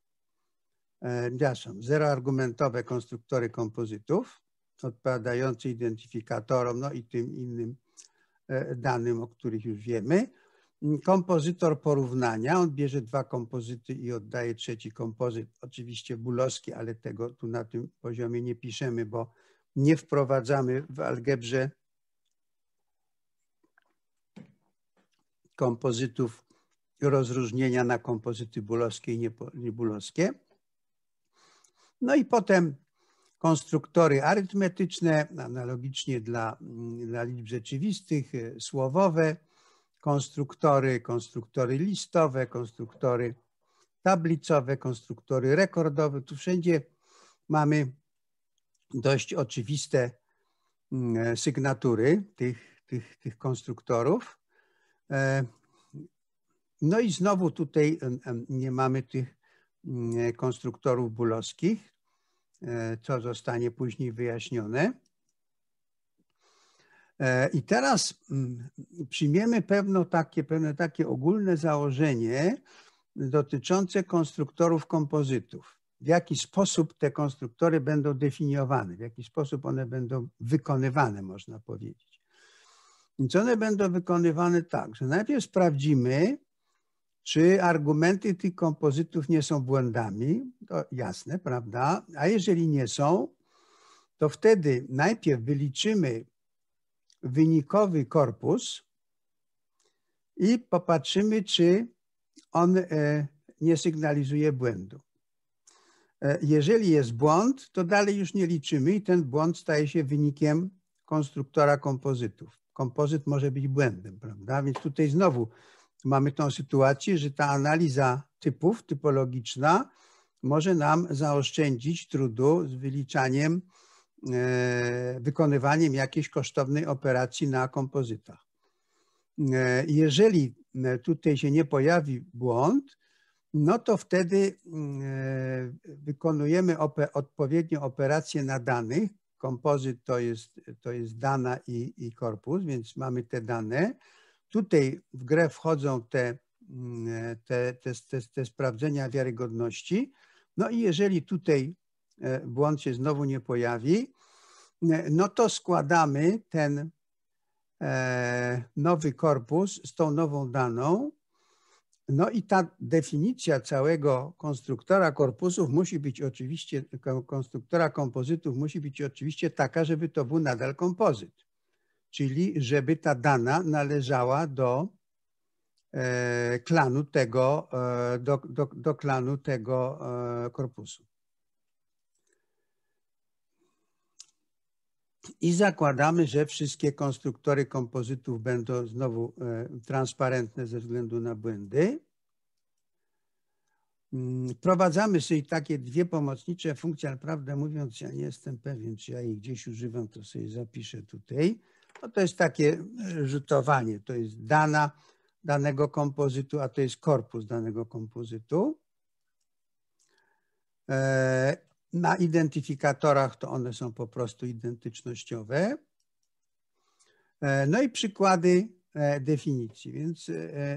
E, przepraszam, zeroargumentowe konstruktory kompozytów odpowiadające identyfikatorom, no i tym innym e, danym, o których już wiemy. Kompozytor porównania, on bierze dwa kompozyty i oddaje trzeci kompozyt, oczywiście bulowski, ale tego tu na tym poziomie nie piszemy, bo nie wprowadzamy w algebrze kompozytów rozróżnienia na kompozyty bulowskie i niebulowskie. No i potem konstruktory arytmetyczne, analogicznie dla, mm, dla liczb rzeczywistych, y, słowowe, konstruktory, konstruktory listowe, konstruktory tablicowe, konstruktory rekordowe. Tu wszędzie mamy dość oczywiste mm, e, sygnatury tych, tych, tych konstruktorów. E, no i znowu tutaj nie mamy tych mm, e, konstruktorów bulowskich, E, co zostanie później wyjaśnione. E, I teraz mm, przyjmiemy pewno takie, pewne takie ogólne założenie dotyczące konstruktorów kompozytów. W jaki sposób te konstruktory będą definiowane, w jaki sposób one będą wykonywane, można powiedzieć. Więc one będą wykonywane tak, że najpierw sprawdzimy, czy argumenty tych kompozytów nie są błędami? To jasne, prawda? A jeżeli nie są, to wtedy najpierw wyliczymy wynikowy korpus i popatrzymy, czy on e, nie sygnalizuje błędu. E, jeżeli jest błąd, to dalej już nie liczymy i ten błąd staje się wynikiem konstruktora kompozytów. Kompozyt może być błędem, prawda? Więc tutaj znowu mamy tą sytuację, że ta analiza typów typologiczna może nam zaoszczędzić trudu z wyliczaniem, e, wykonywaniem jakiejś kosztownej operacji na kompozytach. E, jeżeli e, tutaj się nie pojawi błąd, no to wtedy wykonujemy oper odpowiednią operację na danych. Kompozyt to jest, to jest dana i, i korpus, więc mamy te dane Tutaj w grę wchodzą te, mm, te, te, te, te sprawdzenia wiarygodności. No i jeżeli tutaj e, błąd się znowu nie pojawi, e, no to składamy ten e, nowy korpus z tą nową daną. No i ta definicja całego konstruktora korpusów musi być oczywiście, konstruktora kompozytów musi być oczywiście taka, żeby to był nadal kompozyt czyli żeby ta dana należała do e, klanu tego, e, do, do, do klanu tego e, korpusu. I zakładamy, że wszystkie konstruktory kompozytów będą znowu transparentne ze względu na błędy. Mm, wprowadzamy sobie takie dwie pomocnicze funkcje, ale prawdę mówiąc, ja nie jestem pewien, czy ja ich gdzieś używam, to sobie zapiszę tutaj. No to jest takie e, rzutowanie, to jest dana danego kompozytu, a to jest korpus danego kompozytu. E, na identyfikatorach to one są po prostu identycznościowe. E, no i przykłady definicji. Więc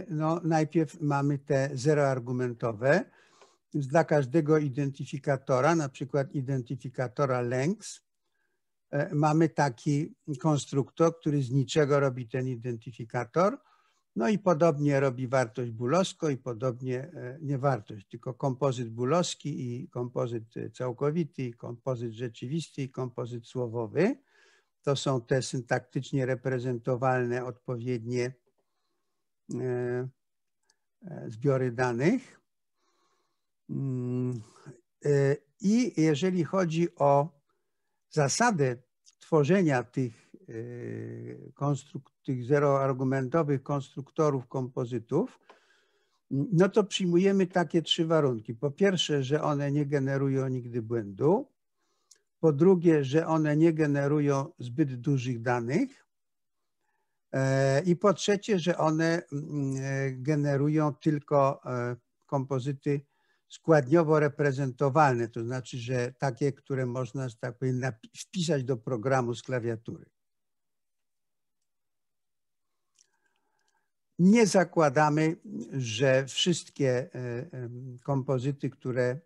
no, najpierw mamy te zeroargumentowe. Więc dla każdego identyfikatora, na przykład identyfikatora length E, mamy taki konstruktor, który z niczego robi ten identyfikator. No i podobnie robi wartość bulowską i podobnie e, nie wartość, tylko kompozyt bulowski i kompozyt e, całkowity, i kompozyt rzeczywisty i kompozyt słowowy. To są te syntaktycznie reprezentowalne odpowiednie zbiory danych. Mm, I jeżeli chodzi o zasadę tworzenia tych, yy, tych zeroargumentowych konstruktorów kompozytów, no to przyjmujemy takie trzy warunki. Po pierwsze, że one nie generują nigdy błędu. Po drugie, że one nie generują zbyt dużych danych. Yy, I po trzecie, że one mm, yy, generują tylko kompozyty składniowo reprezentowalne, to znaczy, że takie, które można tak powiem, wpisać do programu z klawiatury. Nie zakładamy, że wszystkie e, e, kompozyty, które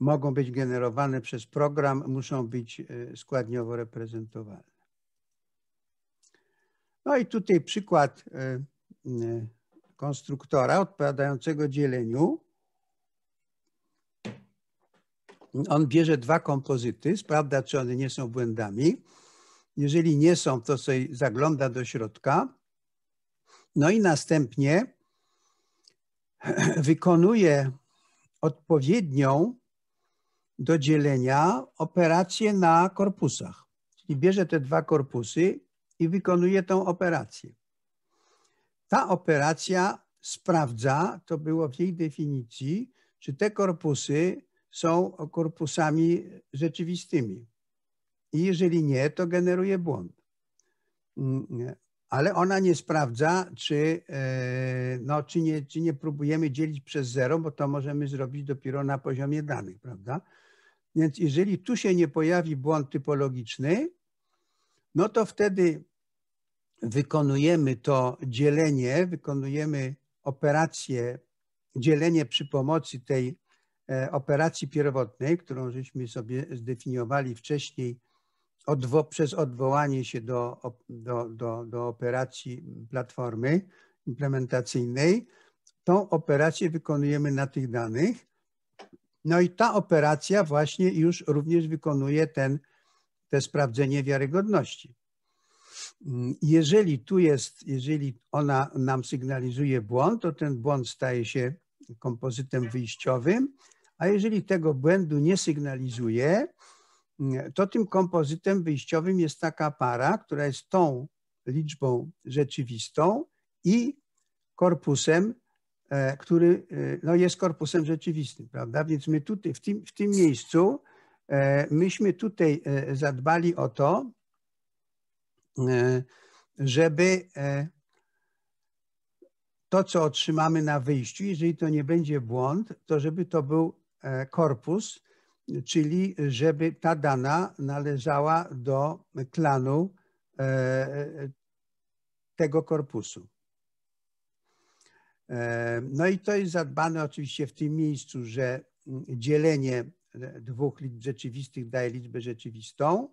mogą być generowane przez program, muszą być e, składniowo reprezentowalne. No i tutaj przykład konstruktora odpowiadającego dzieleniu on bierze dwa kompozyty, sprawdza, czy one nie są błędami. Jeżeli nie są, to sobie zagląda do środka. No i następnie wykonuje odpowiednią do dzielenia operację na korpusach. Czyli bierze te dwa korpusy i wykonuje tą operację. Ta operacja sprawdza, to było w jej definicji, czy te korpusy są korpusami rzeczywistymi. I jeżeli nie, to generuje błąd. Mm, Ale ona nie sprawdza, czy, e, no, czy, nie, czy nie próbujemy dzielić przez zero, bo to możemy zrobić dopiero na poziomie danych, prawda? Więc jeżeli tu się nie pojawi błąd typologiczny, no to wtedy wykonujemy to dzielenie, wykonujemy operację dzielenie przy pomocy tej E, operacji pierwotnej, którą żeśmy sobie zdefiniowali wcześniej odwo przez odwołanie się do, do, do, do operacji platformy implementacyjnej, tą operację wykonujemy na tych danych. No i ta operacja właśnie już również wykonuje ten, te sprawdzenie wiarygodności. Mm, jeżeli tu jest, jeżeli ona nam sygnalizuje błąd, to ten błąd staje się kompozytem wyjściowym, a jeżeli tego błędu nie sygnalizuje, to tym kompozytem wyjściowym jest taka para, która jest tą liczbą rzeczywistą i korpusem, e, który e, no, jest korpusem rzeczywistym, prawda? Więc my tutaj, w tym, w tym miejscu, e, myśmy tutaj zadbali o to, żeby to, co otrzymamy na wyjściu, jeżeli to nie będzie błąd, to żeby to był e, korpus, czyli żeby ta dana należała do klanu e, tego korpusu. E, no i to jest zadbane oczywiście w tym miejscu, że mm, dzielenie dwóch liczb rzeczywistych daje liczbę rzeczywistą,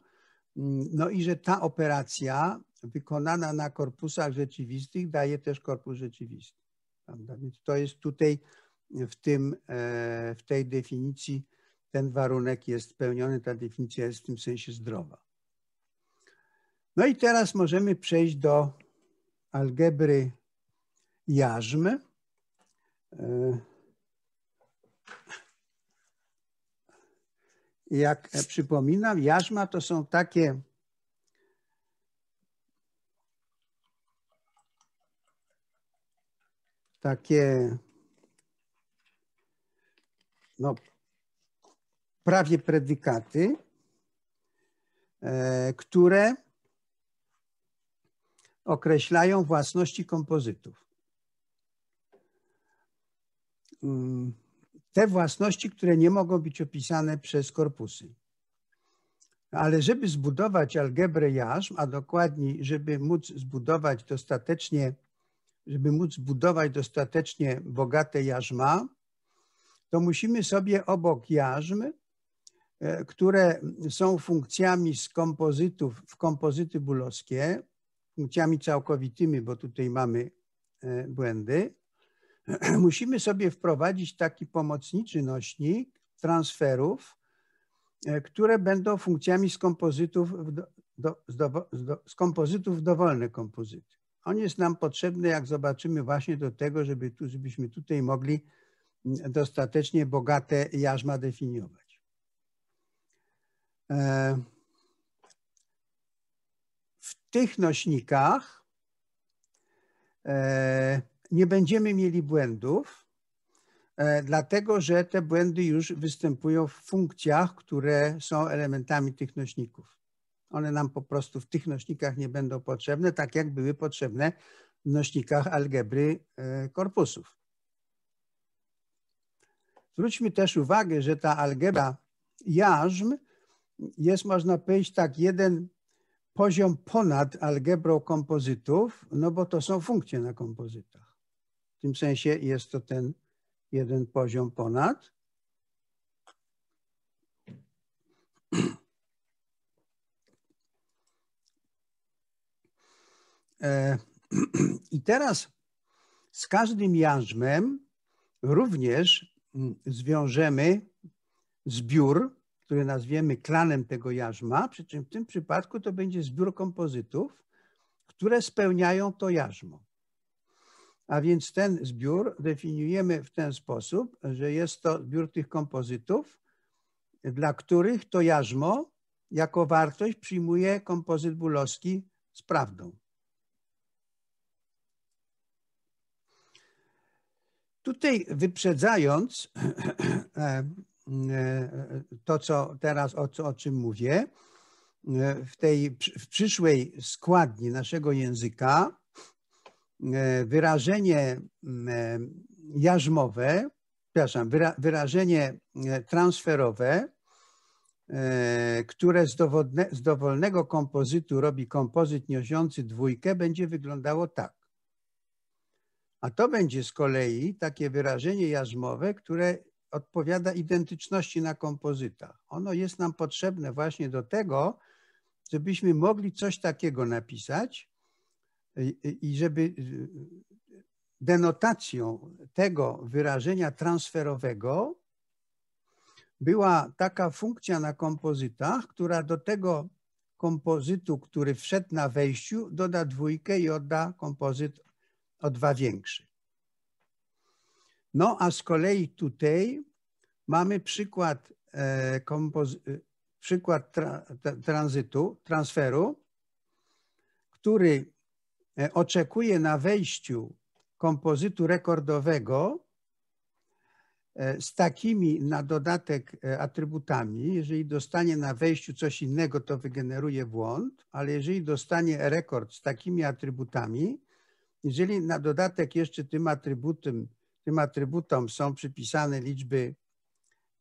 mm, no i że ta operacja wykonana na korpusach rzeczywistych daje też korpus rzeczywisty. Prawda? Więc to jest tutaj w, tym, e, w tej definicji, ten warunek jest spełniony, ta definicja jest w tym sensie zdrowa. No i teraz możemy przejść do algebry jarzm. E, jak przypominam, jarzma to są takie takie no, prawie predykaty, e, które określają własności kompozytów. Mm, te własności, które nie mogą być opisane przez korpusy. Ale żeby zbudować algebrę jarzm, a dokładniej, żeby móc zbudować dostatecznie żeby móc budować dostatecznie bogate jarzma, to musimy sobie obok jarzm, e, które są funkcjami z kompozytów w kompozyty bulowskie, funkcjami całkowitymi, bo tutaj mamy e, błędy, musimy sobie wprowadzić taki pomocniczy nośnik transferów, e, które będą funkcjami z kompozytów, do, do, z, do, z kompozytów dowolnych kompozytów. On jest nam potrzebny, jak zobaczymy, właśnie do tego, żeby tu, żebyśmy tutaj mogli mm, dostatecznie bogate jarzma definiować. E, w tych nośnikach e, nie będziemy mieli błędów, e, dlatego że te błędy już występują w funkcjach, które są elementami tych nośników. One nam po prostu w tych nośnikach nie będą potrzebne, tak jak były potrzebne w nośnikach algebry e, korpusów. Zwróćmy też uwagę, że ta algebra jarzm jest, można powiedzieć, tak jeden poziom ponad algebrą kompozytów, no bo to są funkcje na kompozytach. W tym sensie jest to ten jeden poziom ponad. E, I teraz z każdym jarzmem również mm, zwiążemy zbiór, który nazwiemy klanem tego jarzma, przy czym w tym przypadku to będzie zbiór kompozytów, które spełniają to jarzmo. A więc ten zbiór definiujemy w ten sposób, że jest to zbiór tych kompozytów, dla których to jarzmo jako wartość przyjmuje kompozyt bulowski z prawdą. Tutaj wyprzedzając e, e, e, to, co teraz o, o czym mówię, w tej w przyszłej składni naszego języka wyrażenie jarzmowe, przepraszam, wyrażenie transferowe, które z, z dowolnego kompozytu robi kompozyt niosący dwójkę, będzie wyglądało tak. A to będzie z kolei takie wyrażenie jarzmowe, które odpowiada identyczności na kompozytach. Ono jest nam potrzebne właśnie do tego, żebyśmy mogli coś takiego napisać i żeby y, denotacją tego wyrażenia transferowego była taka funkcja na kompozytach, która do tego kompozytu, który wszedł na wejściu, doda dwójkę i odda kompozyt o dwa większy. No a z kolei tutaj mamy przykład, e, e przykład tra tranzytu, transferu, który e, oczekuje na wejściu kompozytu rekordowego e, z takimi na dodatek atrybutami. Jeżeli dostanie na wejściu coś innego, to wygeneruje błąd, ale jeżeli dostanie rekord z takimi atrybutami, jeżeli na dodatek jeszcze tym atrybutem, tym atrybutom są przypisane liczby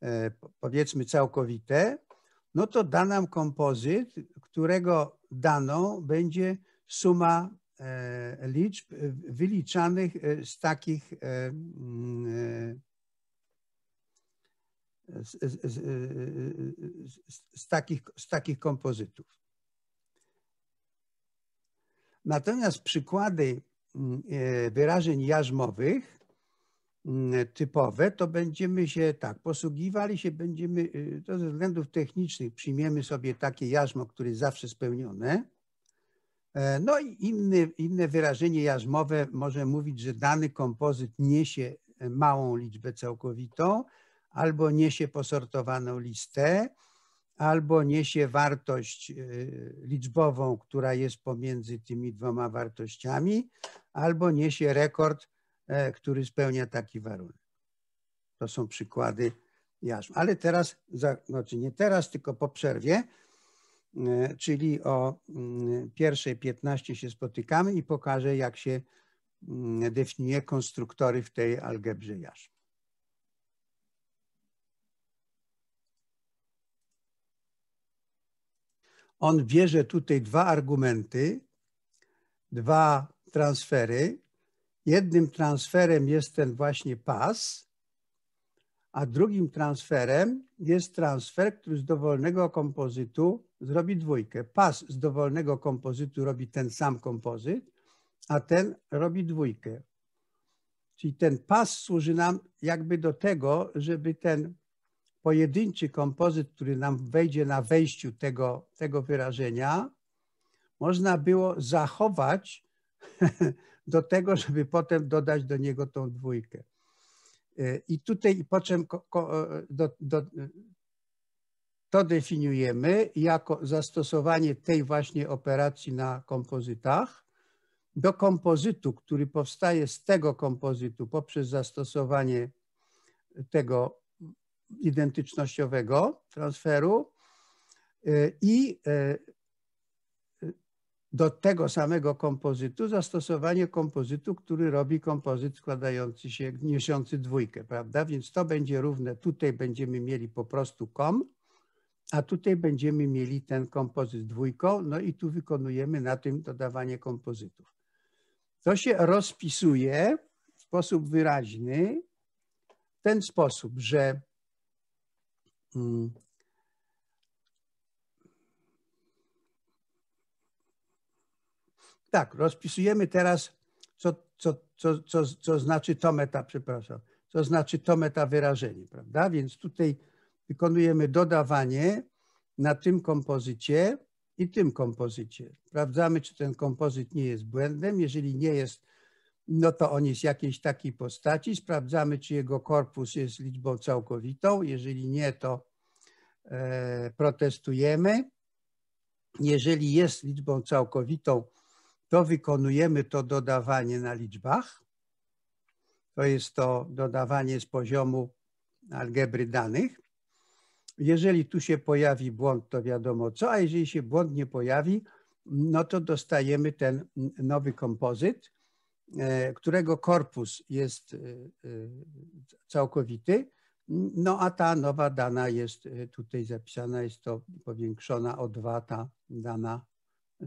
e, powiedzmy całkowite, no to da nam kompozyt, którego daną będzie suma e, liczb wyliczanych e, z takich mm, z, z, z, takich, z takich kompozytów. Natomiast przykłady Mm, e, wyrażeń jarzmowych mm, typowe, to będziemy się tak posługiwali się, będziemy, y, to ze względów technicznych przyjmiemy sobie takie jarzmo, które jest zawsze spełnione. E, no i inny, inne wyrażenie jarzmowe może mówić, że dany kompozyt niesie małą liczbę całkowitą albo niesie posortowaną listę albo niesie wartość y, liczbową, która jest pomiędzy tymi dwoma wartościami, albo niesie rekord, e, który spełnia taki warunek. To są przykłady jarzm. Ale teraz, znaczy nie teraz, tylko po przerwie, e, czyli o mm, pierwszej 15 się spotykamy i pokażę, jak się mm, definiuje konstruktory w tej algebrze jarzm. on bierze tutaj dwa argumenty, dwa transfery. Jednym transferem jest ten właśnie pas, a drugim transferem jest transfer, który z dowolnego kompozytu zrobi dwójkę. Pas z dowolnego kompozytu robi ten sam kompozyt, a ten robi dwójkę. Czyli ten pas służy nam jakby do tego, żeby ten pojedynczy kompozyt, który nam wejdzie na wejściu tego, tego wyrażenia, można było zachować do tego, żeby potem dodać do niego tą dwójkę. E, I tutaj po czym e, do, do, to definiujemy jako zastosowanie tej właśnie operacji na kompozytach do kompozytu, który powstaje z tego kompozytu poprzez zastosowanie tego identycznościowego transferu y, i y, y, do tego samego kompozytu zastosowanie kompozytu, który robi kompozyt składający się, niosący dwójkę, prawda? Więc to będzie równe, tutaj będziemy mieli po prostu kom, a tutaj będziemy mieli ten kompozyt dwójką, no i tu wykonujemy na tym dodawanie kompozytów. To się rozpisuje w sposób wyraźny w ten sposób, że Mm. tak, rozpisujemy teraz, co, co, co, co, co znaczy to meta, przepraszam, co znaczy to meta wyrażenie, prawda? Więc tutaj wykonujemy dodawanie na tym kompozycie i tym kompozycie. Sprawdzamy, czy ten kompozyt nie jest błędem. Jeżeli nie jest, no to on jest jakiejś takiej postaci. Sprawdzamy, czy jego korpus jest liczbą całkowitą. Jeżeli nie, to e, protestujemy. Jeżeli jest liczbą całkowitą, to wykonujemy to dodawanie na liczbach. To jest to dodawanie z poziomu algebry danych. Jeżeli tu się pojawi błąd, to wiadomo co, a jeżeli się błąd nie pojawi, no to dostajemy ten nowy kompozyt. E, którego korpus jest e, e, całkowity, no a ta nowa dana jest tutaj zapisana, jest to powiększona o dwa ta dana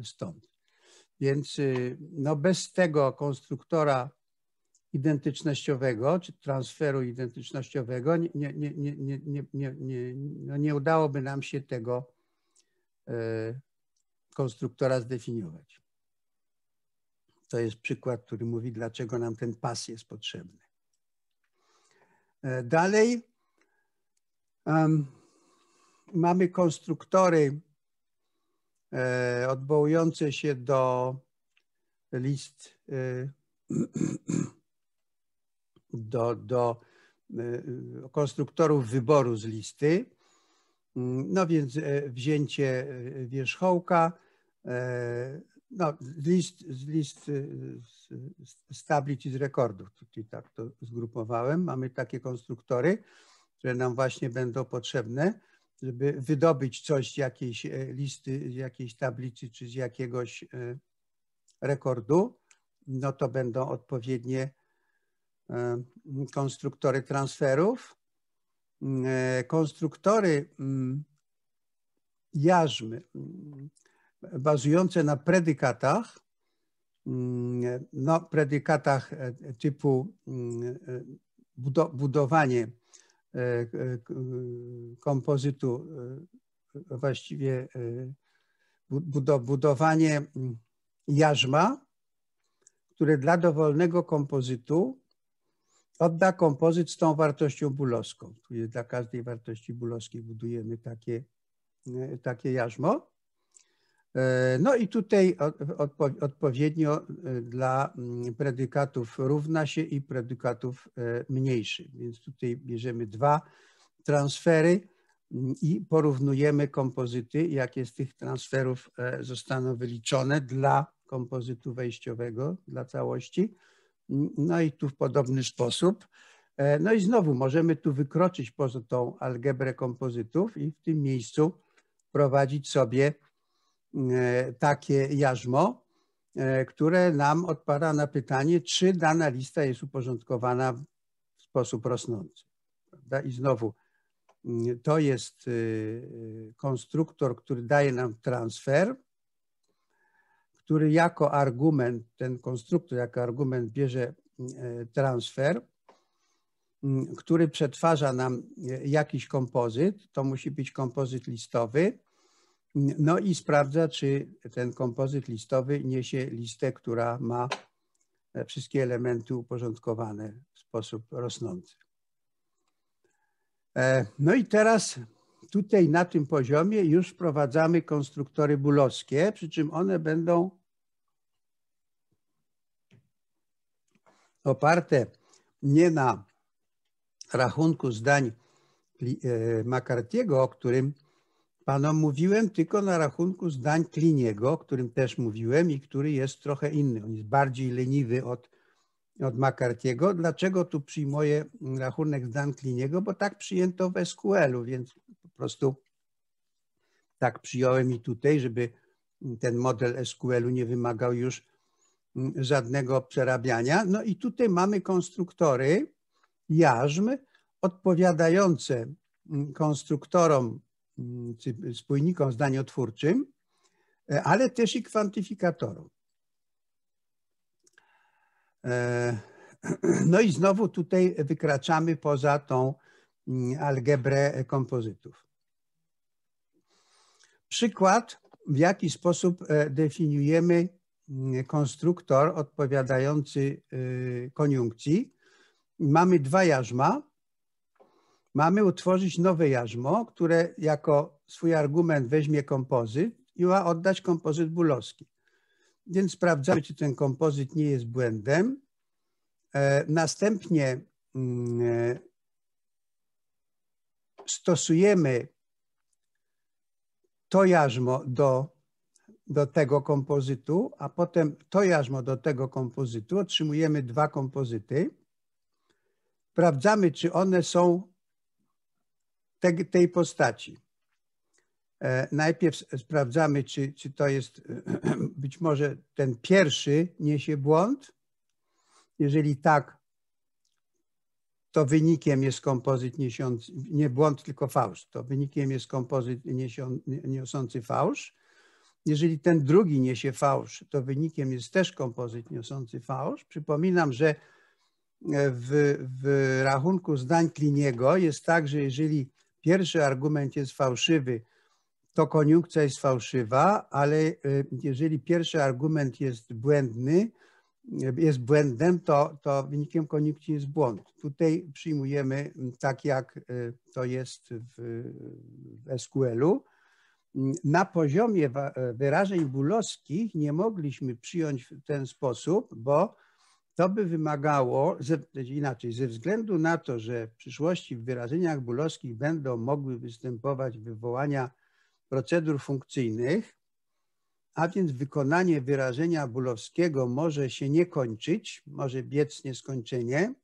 stąd. Więc no bez tego konstruktora identycznościowego, czy transferu identycznościowego, nie, nie, nie, nie, nie, nie, nie, no nie udałoby nam się tego konstruktora zdefiniować. To jest przykład, który mówi, dlaczego nam ten pas jest potrzebny. E, dalej um, mamy konstruktory e, odwołujące się do list e, do, do e, konstruktorów wyboru z listy. Mm, no więc e, wzięcie e, wierzchołka, no, list, list z, z tablic i z rekordów, czyli tak to zgrupowałem. Mamy takie konstruktory, które nam właśnie będą potrzebne, żeby wydobyć coś z jakiejś e, listy, z jakiejś tablicy czy z jakiegoś e, rekordu, no to będą odpowiednie e, konstruktory transferów. Konstruktory mm, jarzmy mm, bazujące na predykatach, mm, no, predykatach typu budowanie kompozytu, właściwie budowanie jarzma, które dla dowolnego kompozytu odda kompozyt z tą wartością bulowską. Czyli dla każdej wartości bulowskiej budujemy takie, e, takie jarzmo. E, no i tutaj odpo odpowiednio e, dla mm, predykatów równa się i predykatów e, mniejszych. Więc tutaj bierzemy dwa transfery mm, i porównujemy kompozyty, jakie z tych transferów zostaną wyliczone dla kompozytu wejściowego, dla całości. Mm, no i tu w podobny sposób. No i znowu możemy tu wykroczyć poza tą algebrę kompozytów i w tym miejscu prowadzić sobie E, takie jarzmo, e, które nam odpada na pytanie, czy dana lista jest uporządkowana w sposób rosnący. I znowu mm, to jest e, konstruktor, który daje nam transfer, który jako argument, ten konstruktor jako argument bierze transfer, mm, który przetwarza nam jakiś kompozyt, to musi być kompozyt listowy, no i sprawdza, czy ten kompozyt listowy niesie listę, która ma e, wszystkie elementy uporządkowane w sposób rosnący. E, no i teraz tutaj na tym poziomie już wprowadzamy konstruktory bulowskie, przy czym one będą oparte nie na rachunku zdań e, McCarthy'ego, o którym Panom mówiłem tylko na rachunku zdań Kliniego, o którym też mówiłem i który jest trochę inny. On jest bardziej leniwy od, od McCarthy'ego. Dlaczego tu przyjmuję rachunek zdań Kliniego? Bo tak przyjęto w SQL-u, więc po prostu tak przyjąłem i tutaj, żeby ten model SQL-u nie wymagał już mm, żadnego przerabiania. No i tutaj mamy konstruktory jarzm odpowiadające mm, konstruktorom Mm, czy spójnikom zdaniotwórczym, e, ale też i kwantyfikatorom. E, no i znowu tutaj wykraczamy poza tą mm, algebrę kompozytów. Przykład, w jaki sposób e, definiujemy mm, konstruktor odpowiadający koniunkcji. Mamy dwa jarzma, mamy utworzyć nowe jarzmo, które jako swój argument weźmie kompozyt i ma oddać kompozyt bulowski. Więc sprawdzamy, czy ten kompozyt nie jest błędem. E, następnie mm, e, stosujemy to jarzmo do, do tego kompozytu, a potem to jarzmo do tego kompozytu. Otrzymujemy dwa kompozyty. Sprawdzamy, czy one są te, tej postaci. E, najpierw sprawdzamy, czy, czy to jest, być może ten pierwszy niesie błąd. Jeżeli tak, to wynikiem jest kompozyt niesiący, nie błąd, tylko fałsz. To wynikiem jest kompozyt niosący fałsz. Jeżeli ten drugi niesie fałsz, to wynikiem jest też kompozyt niosący fałsz. Przypominam, że e, w, w rachunku zdań Kliniego jest tak, że jeżeli Pierwszy argument jest fałszywy. To koniunkcja jest fałszywa, ale y, jeżeli pierwszy argument jest błędny, y, jest błędem, to, to wynikiem koniunkcji jest błąd. Tutaj przyjmujemy tak, jak y, to jest w, w SQL-u. Na poziomie wyrażeń bólowskich nie mogliśmy przyjąć w ten sposób, bo to by wymagało, ze, inaczej, ze względu na to, że w przyszłości w wyrażeniach bólowskich będą mogły występować wywołania procedur funkcyjnych, a więc wykonanie wyrażenia bólowskiego może się nie kończyć, może biec nieskończenie,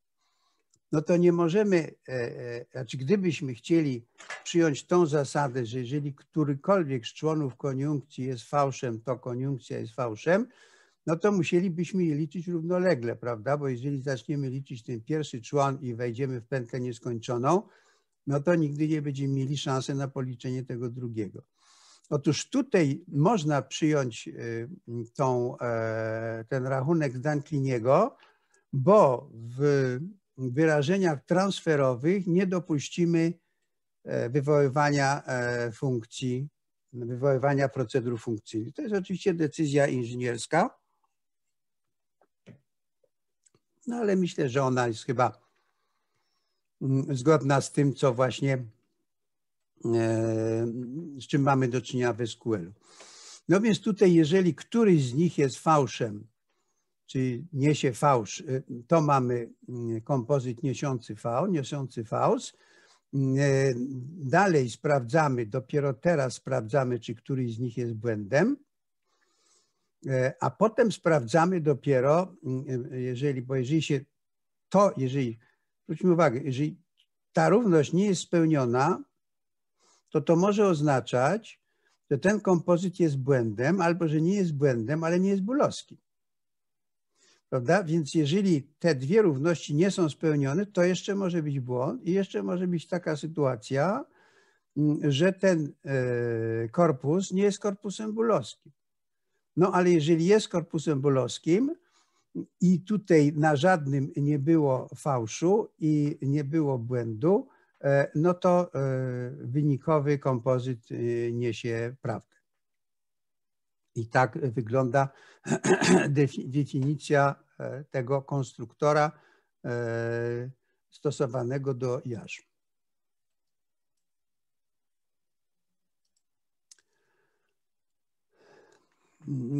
no to nie możemy, e, e, znaczy gdybyśmy chcieli przyjąć tą zasadę, że jeżeli którykolwiek z członów koniunkcji jest fałszem, to koniunkcja jest fałszem, no to musielibyśmy je liczyć równolegle, prawda? Bo jeżeli zaczniemy liczyć ten pierwszy człon i wejdziemy w pętlę nieskończoną, no to nigdy nie będziemy mieli szansy na policzenie tego drugiego. Otóż tutaj można przyjąć y, tą, e, ten rachunek Dankliniego, bo w wyrażeniach transferowych nie dopuścimy e, wywoływania e, funkcji, wywoływania procedur funkcyjnych. To jest oczywiście decyzja inżynierska, No ale myślę, że ona jest chyba mm, zgodna z tym, co właśnie, e, z czym mamy do czynienia w SQL-u. No więc tutaj, jeżeli któryś z nich jest fałszem, czy niesie fałsz, e, to mamy mm, kompozyt niesiący fałsz, niosący fałsz. Mm, e, dalej sprawdzamy, dopiero teraz sprawdzamy, czy któryś z nich jest błędem. E, a potem sprawdzamy dopiero, mm, e, jeżeli, bo jeżeli się to, jeżeli, zwróćmy uwagę, jeżeli ta równość nie jest spełniona, to to może oznaczać, że ten kompozyt jest błędem, albo że nie jest błędem, ale nie jest bólowski. Prawda? Więc jeżeli te dwie równości nie są spełnione, to jeszcze może być błąd i jeszcze może być taka sytuacja, mm, że ten e, korpus nie jest korpusem bólowskim. No ale jeżeli jest korpusem bolowskim i tutaj na żadnym nie było fałszu i nie było błędu, e, no to e, wynikowy kompozyt e, niesie prawdę. I tak wygląda definicja tego konstruktora stosowanego do jarzm.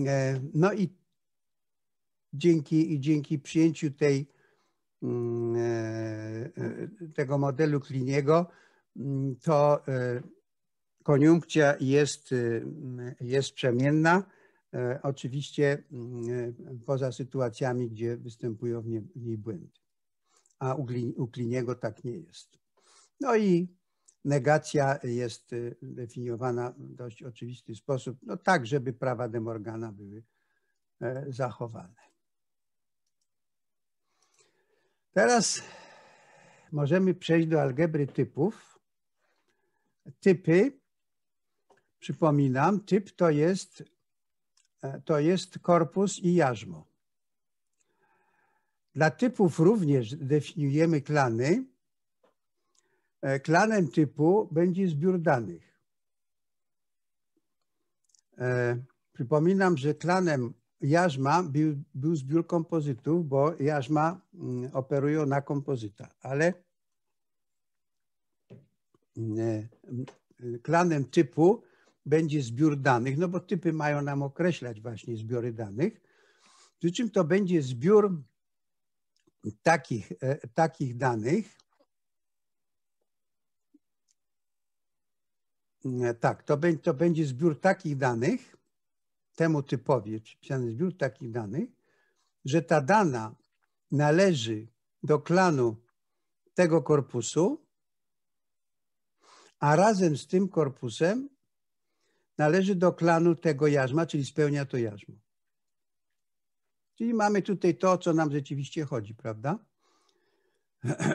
E, no i dzięki, dzięki przyjęciu tej, mm, e, e, tego modelu Kliniego, mm, to koniunkcja jest, y, jest przemienna. Oczywiście mm, poza sytuacjami, gdzie występują w niej błędy. A u Kliniego tak nie jest. No i Negacja jest y, definiowana w dość oczywisty sposób, no tak, żeby prawa de Morgana były e, zachowane. Teraz możemy przejść do algebry typów. Typy, przypominam, typ to jest, e, to jest korpus i jarzmo. Dla typów również definiujemy klany E, klanem typu będzie zbiór danych. E, przypominam, że klanem Jarzma był, był zbiór kompozytów, bo Jarzma mm, operują na kompozyta, ale mm, e, mm, klanem typu będzie zbiór danych, no bo typy mają nam określać właśnie zbiory danych. Przy czym to będzie zbiór takich, takich danych, Mm, e, tak, to, be, to będzie zbiór takich danych, temu typowi, czyli zbiór takich danych, że ta dana należy do klanu tego korpusu, a razem z tym korpusem należy do klanu tego jarzma, czyli spełnia to jarzmo. Czyli mamy tutaj to, o co nam rzeczywiście chodzi, prawda?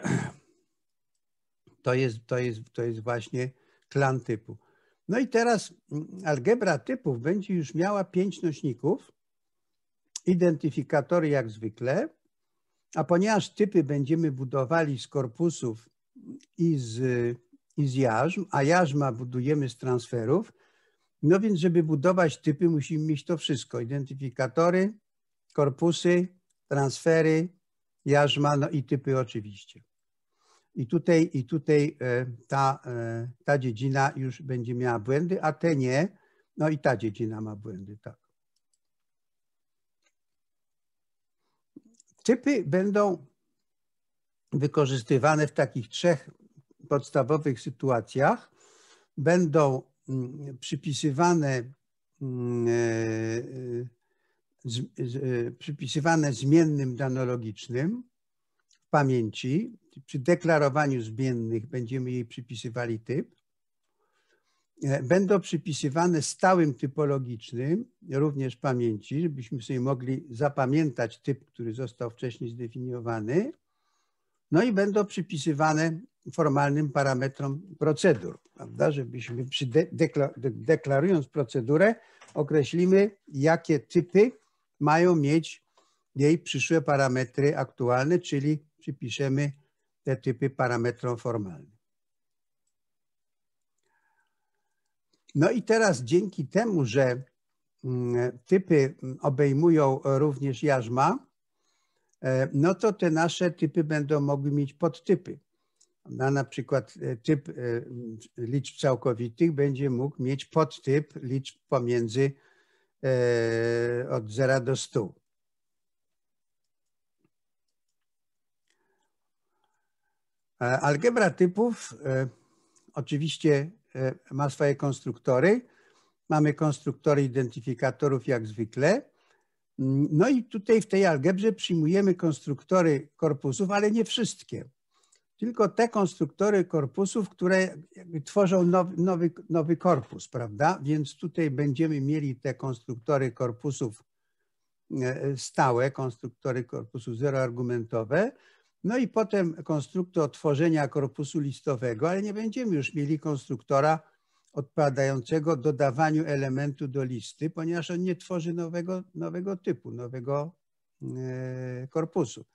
To jest, to jest, to jest właśnie klan typu. No i teraz mm, algebra typów będzie już miała pięć nośników, identyfikatory jak zwykle, a ponieważ typy będziemy budowali z korpusów i z, i z jarzm, a jarzma budujemy z transferów, no więc żeby budować typy musimy mieć to wszystko, identyfikatory, korpusy, transfery, jarzma, no i typy oczywiście. I tutaj, i tutaj e, ta, e, ta dziedzina już będzie miała błędy, a te nie. No i ta dziedzina ma błędy, tak. Typy będą wykorzystywane w takich trzech podstawowych sytuacjach. Będą mm, przypisywane, mm, e, przypisywane zmiennym danologicznym w pamięci, przy deklarowaniu zmiennych będziemy jej przypisywali typ. E, będą przypisywane stałym typologicznym, również pamięci, żebyśmy sobie mogli zapamiętać typ, który został wcześniej zdefiniowany. No i będą przypisywane formalnym parametrom procedur, prawda? Żebyśmy przy de deklarując procedurę określimy, jakie typy mają mieć jej przyszłe parametry aktualne, czyli przypiszemy te typy parametrów formalnych. No i teraz dzięki temu, że mm, typy obejmują również jarzma, e, no to te nasze typy będą mogły mieć podtypy. Na, no, na przykład e, typ e, liczb całkowitych będzie mógł mieć podtyp liczb pomiędzy od 0 do 100. E, algebra typów e, oczywiście e, ma swoje konstruktory. Mamy konstruktory identyfikatorów jak zwykle. Mm, no i tutaj w tej algebrze przyjmujemy konstruktory korpusów, ale nie wszystkie. Tylko te konstruktory korpusów, które tworzą nowy, nowy, nowy korpus, prawda? Więc tutaj będziemy mieli te konstruktory korpusów stałe, konstruktory korpusu zeroargumentowe, no i potem konstruktor tworzenia korpusu listowego, ale nie będziemy już mieli konstruktora odpowiadającego dodawaniu elementu do listy, ponieważ on nie tworzy nowego, nowego typu, nowego e, korpusu.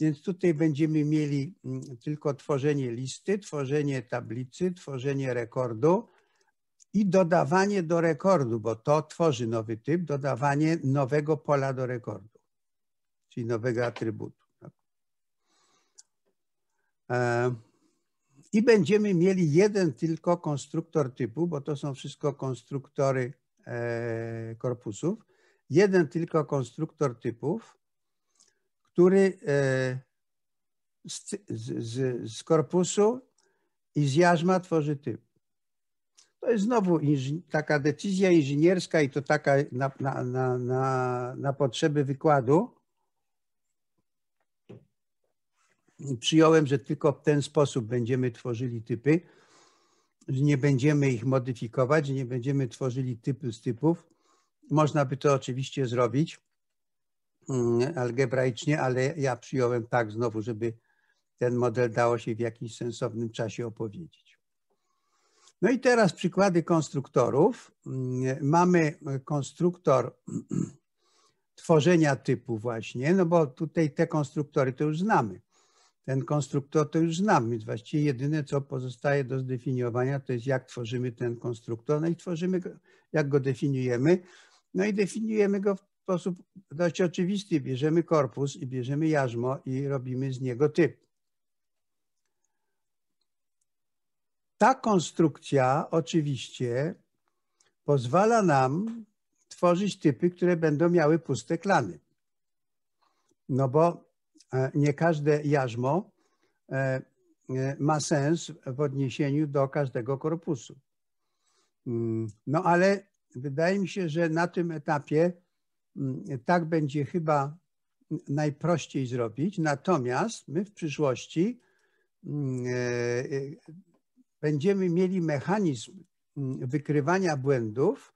Więc tutaj będziemy mieli mm, tylko tworzenie listy, tworzenie tablicy, tworzenie rekordu i dodawanie do rekordu, bo to tworzy nowy typ, dodawanie nowego pola do rekordu, czyli nowego atrybutu. E, I będziemy mieli jeden tylko konstruktor typu, bo to są wszystko konstruktory e, korpusów. Jeden tylko konstruktor typów, który e, z, z, z korpusu i z jarzma tworzy typ. To jest znowu taka decyzja inżynierska i to taka na, na, na, na potrzeby wykładu, przyjąłem, że tylko w ten sposób będziemy tworzyli typy, że nie będziemy ich modyfikować, że nie będziemy tworzyli typy z typów. Można by to oczywiście zrobić mm, algebraicznie, ale ja przyjąłem tak znowu, żeby ten model dało się w jakimś sensownym czasie opowiedzieć. No i teraz przykłady konstruktorów. Mm, mamy konstruktor tworzenia typu właśnie, no bo tutaj te konstruktory to już znamy ten konstruktor to już znamy, więc właściwie jedyne, co pozostaje do zdefiniowania, to jest jak tworzymy ten konstruktor, no i tworzymy go, jak go definiujemy, no i definiujemy go w sposób dość oczywisty. Bierzemy korpus i bierzemy jarzmo i robimy z niego typ. Ta konstrukcja oczywiście pozwala nam tworzyć typy, które będą miały puste klany. No bo E, nie każde jarzmo e, e, ma sens w odniesieniu do każdego korpusu. Mm, no ale wydaje mi się, że na tym etapie mm, tak będzie chyba najprościej zrobić. Natomiast my w przyszłości mm, będziemy mieli mechanizm wykrywania błędów,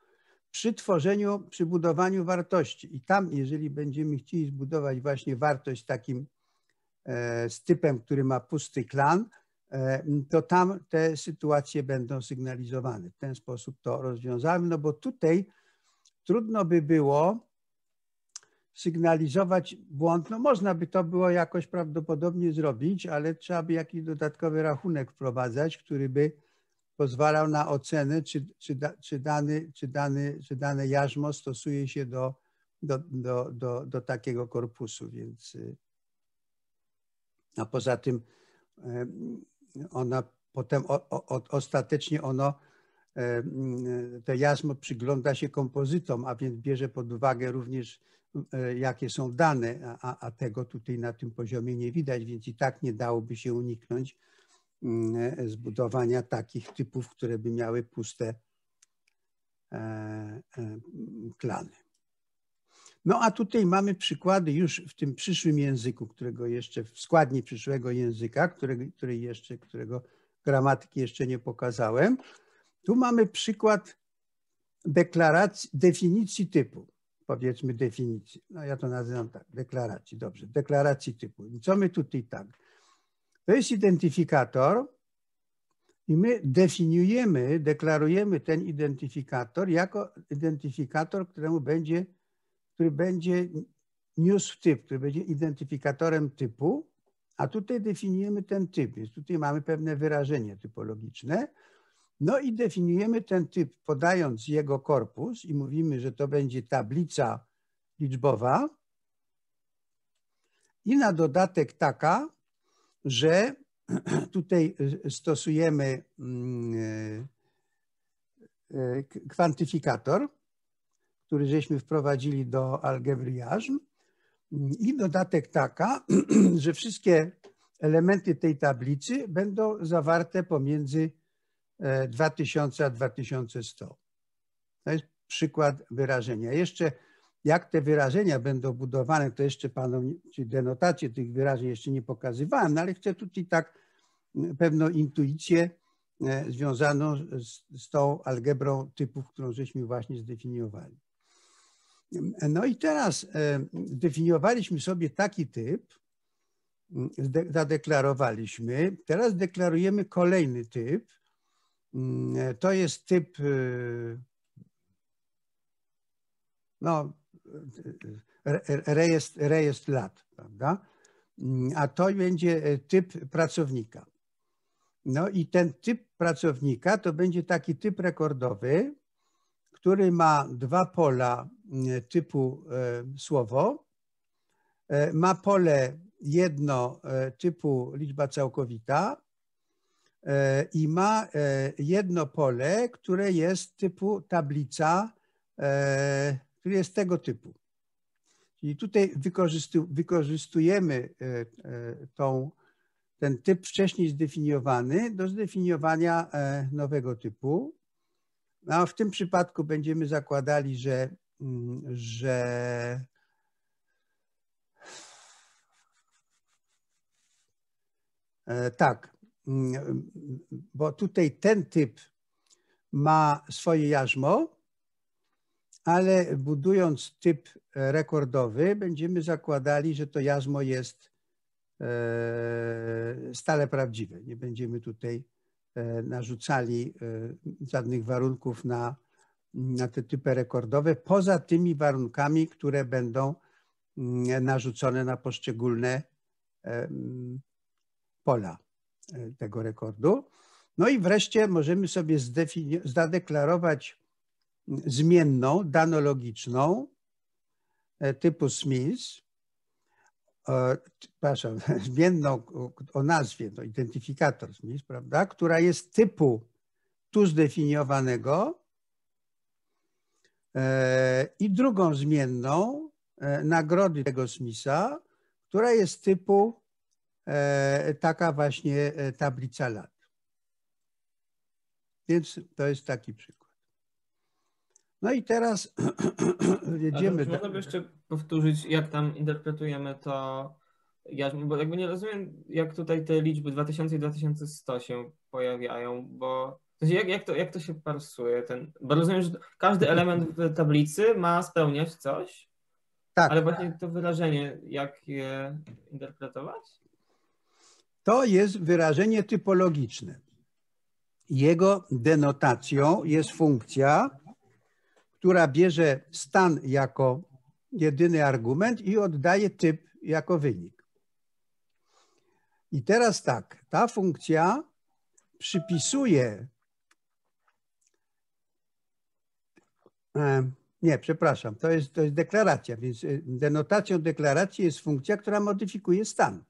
przy tworzeniu, przy budowaniu wartości. I tam, jeżeli będziemy chcieli zbudować właśnie wartość takim z e, typem, który ma pusty klan, e, to tam te sytuacje będą sygnalizowane. W ten sposób to rozwiązamy, no bo tutaj trudno by było sygnalizować błąd. No można by to było jakoś prawdopodobnie zrobić, ale trzeba by jakiś dodatkowy rachunek wprowadzać, który by pozwalał na ocenę, czy, czy, czy, dany, czy, dany, czy dane jarzmo stosuje się do, do, do, do, do takiego korpusu. Więc, y, a poza tym y, ona potem o, o, ostatecznie ono, y, to jarzmo przygląda się kompozytom, a więc bierze pod uwagę również jakie są dane, a, a tego tutaj na tym poziomie nie widać, więc i tak nie dałoby się uniknąć E, zbudowania takich typów, które by miały puste e, e, klany. No a tutaj mamy przykłady już w tym przyszłym języku, którego jeszcze, w składni przyszłego języka, którego, który jeszcze, którego gramatyki jeszcze nie pokazałem. Tu mamy przykład deklaracji, definicji typu, powiedzmy definicji. No ja to nazywam tak, deklaracji, dobrze, deklaracji typu. I co my tutaj tak? To jest identyfikator i my definiujemy, deklarujemy ten identyfikator jako identyfikator, któremu będzie, który będzie niósł typ, który będzie identyfikatorem typu, a tutaj definiujemy ten typ, więc tutaj mamy pewne wyrażenie typologiczne. No i definiujemy ten typ podając jego korpus i mówimy, że to będzie tablica liczbowa i na dodatek taka, że tutaj y, stosujemy mm, y, y, kwantyfikator, który żeśmy wprowadzili do algebry jażm i dodatek taka, że wszystkie elementy tej tablicy będą zawarte pomiędzy 2000 e, a 2100. To jest przykład wyrażenia. Jeszcze jak te wyrażenia będą budowane, to jeszcze panu, czy denotacje tych wyrażeń jeszcze nie pokazywałem, no ale chcę tutaj tak mm, pewną intuicję e, związaną z, z tą algebrą typów, którą żeśmy właśnie zdefiniowali. E, no i teraz e, zdefiniowaliśmy sobie taki typ, mm, zadeklarowaliśmy. Teraz deklarujemy kolejny typ. Mm, to jest typ, no E, e, e, rejestr, rejestr lat, prawda? Mm, a to będzie typ pracownika. No i ten typ pracownika to będzie taki typ rekordowy, który ma dwa pola mm, typu słowo. Ma pole jedno typu liczba całkowita i ma jedno pole, które jest typu tablica który jest tego typu. Czyli tutaj wykorzystujemy e, e, tą, ten typ wcześniej zdefiniowany do zdefiniowania e, nowego typu. No, w tym przypadku będziemy zakładali, że, mm, że tak, mm, bo tutaj ten typ ma swoje jarzmo, ale budując typ e, rekordowy, będziemy zakładali, że to jazmo jest e, stale prawdziwe. Nie będziemy tutaj e, narzucali żadnych warunków na, na te typy rekordowe, poza tymi warunkami, które będą mm, narzucone na poszczególne mm, pola tego rekordu. No i wreszcie możemy sobie zadeklarować zmienną danologiczną e, typu Smith, e, przepraszam, zmienną o nazwie, to identyfikator Smith, prawda, która jest typu tu zdefiniowanego e, i drugą zmienną nagrody tego Smitha, która jest typu taka właśnie tablica lat. Więc to jest taki przykład. No i teraz jedziemy. Można by jeszcze powtórzyć, jak tam interpretujemy to jarzmo, bo jakby nie rozumiem, jak tutaj te liczby 2000 i 2100 się pojawiają, bo jak, jak, to, jak to się parsuje? Ten, bo rozumiem, że każdy element w tablicy ma spełniać coś, tak. ale właśnie to wyrażenie, jak je interpretować? To jest wyrażenie typologiczne. Jego denotacją jest funkcja, która bierze stan jako jedyny argument i oddaje typ jako wynik. I teraz tak, ta funkcja przypisuje, nie, przepraszam, to jest, to jest deklaracja, więc y, denotacją deklaracji jest funkcja, która modyfikuje stan.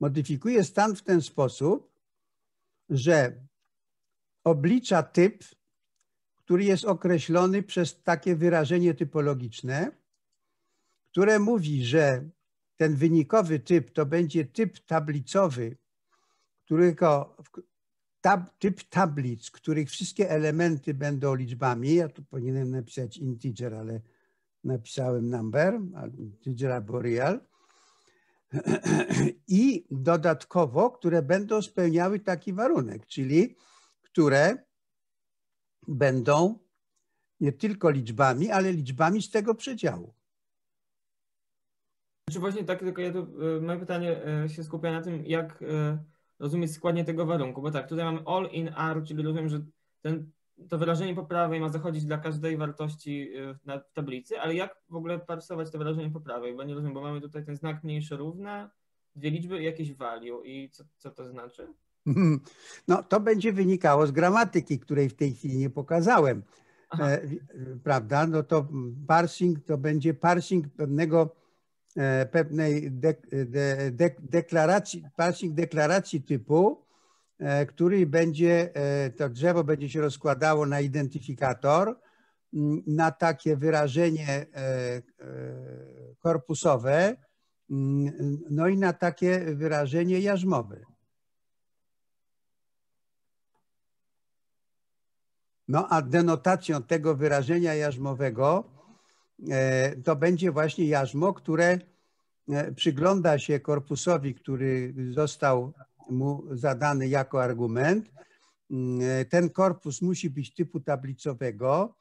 Modyfikuje stan w ten sposób, że oblicza typ który jest określony przez takie wyrażenie typologiczne, które mówi, że ten wynikowy typ to będzie typ tablicowy, którego, tab, typ tablic, których wszystkie elementy będą liczbami. Ja tu powinienem napisać integer, ale napisałem number, integer boreal. I dodatkowo, które będą spełniały taki warunek, czyli które będą nie tylko liczbami, ale liczbami z tego przedziału. Czy znaczy właśnie tak, tylko ja tu, e, moje pytanie e, się skupia na tym, jak e, rozumieć składnie tego warunku, bo tak, tutaj mamy all in R, czyli rozumiem, że ten, to wyrażenie po prawej ma zachodzić dla każdej wartości w tablicy, ale jak w ogóle parsować to wyrażenie po prawej, bo nie rozumiem, bo mamy tutaj ten znak mniejszy równa, dwie liczby i jakieś value i co, co to znaczy? No, to będzie wynikało z gramatyki, której w tej chwili nie pokazałem. E, prawda? No to parsing to będzie parsing pewnego, e, pewnej de, de, de, deklaracji, parsing deklaracji typu, e, który będzie, e, to drzewo będzie się rozkładało na identyfikator, m, na takie wyrażenie e, e, korpusowe, m, no i na takie wyrażenie jarzmowe. No a denotacją tego wyrażenia jarzmowego e, to będzie właśnie jarzmo, które e, przygląda się korpusowi, który został mu zadany jako argument. Mm, e, ten korpus musi być typu tablicowego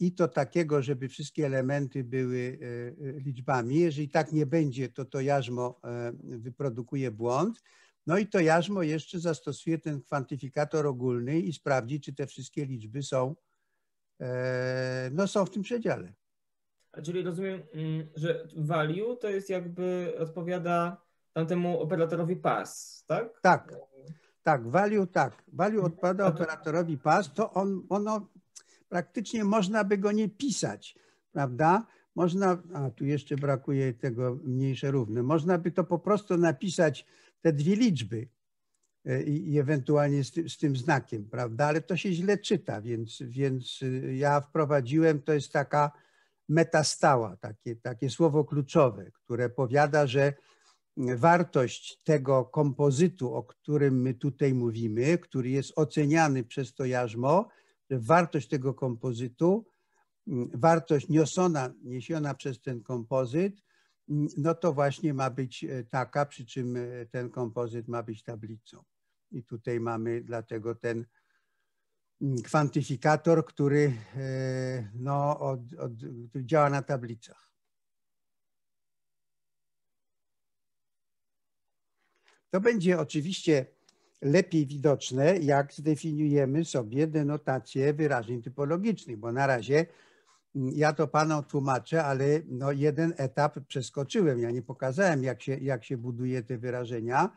i to takiego, żeby wszystkie elementy były liczbami. Jeżeli tak nie będzie, to to jarzmo wyprodukuje błąd. No i to jarzmo jeszcze zastosuje ten kwantyfikator ogólny i sprawdzi, czy te wszystkie liczby są, e, no są w tym przedziale. A czyli rozumiem, mm, że value to jest jakby odpowiada tamtemu operatorowi pas, tak? Tak, tak, value tak. Value odpowiada to... operatorowi pas, to on, ono praktycznie można by go nie pisać, prawda? Można, a tu jeszcze brakuje tego mniejsze równe, można by to po prostu napisać te dwie liczby e, i, i ewentualnie z, ty, z, tym znakiem, prawda? Ale to się źle czyta, więc, więc y, ja wprowadziłem, to jest taka metastała, takie, takie słowo kluczowe, które powiada, że wartość tego kompozytu, o którym my tutaj mówimy, który jest oceniany przez to jarzmo, że wartość tego kompozytu, mm, wartość niosona, niesiona przez ten kompozyt no to właśnie ma być e, taka, przy czym e, ten kompozyt ma być tablicą. I tutaj mamy dlatego ten mm, kwantyfikator, który, e, no, od, od, który działa na tablicach. To będzie oczywiście lepiej widoczne, jak zdefiniujemy sobie denotację wyrażeń typologicznych, bo na razie ja to Panu tłumaczę, ale no jeden etap przeskoczyłem. Ja nie pokazałem, jak się, jak się buduje te wyrażenia.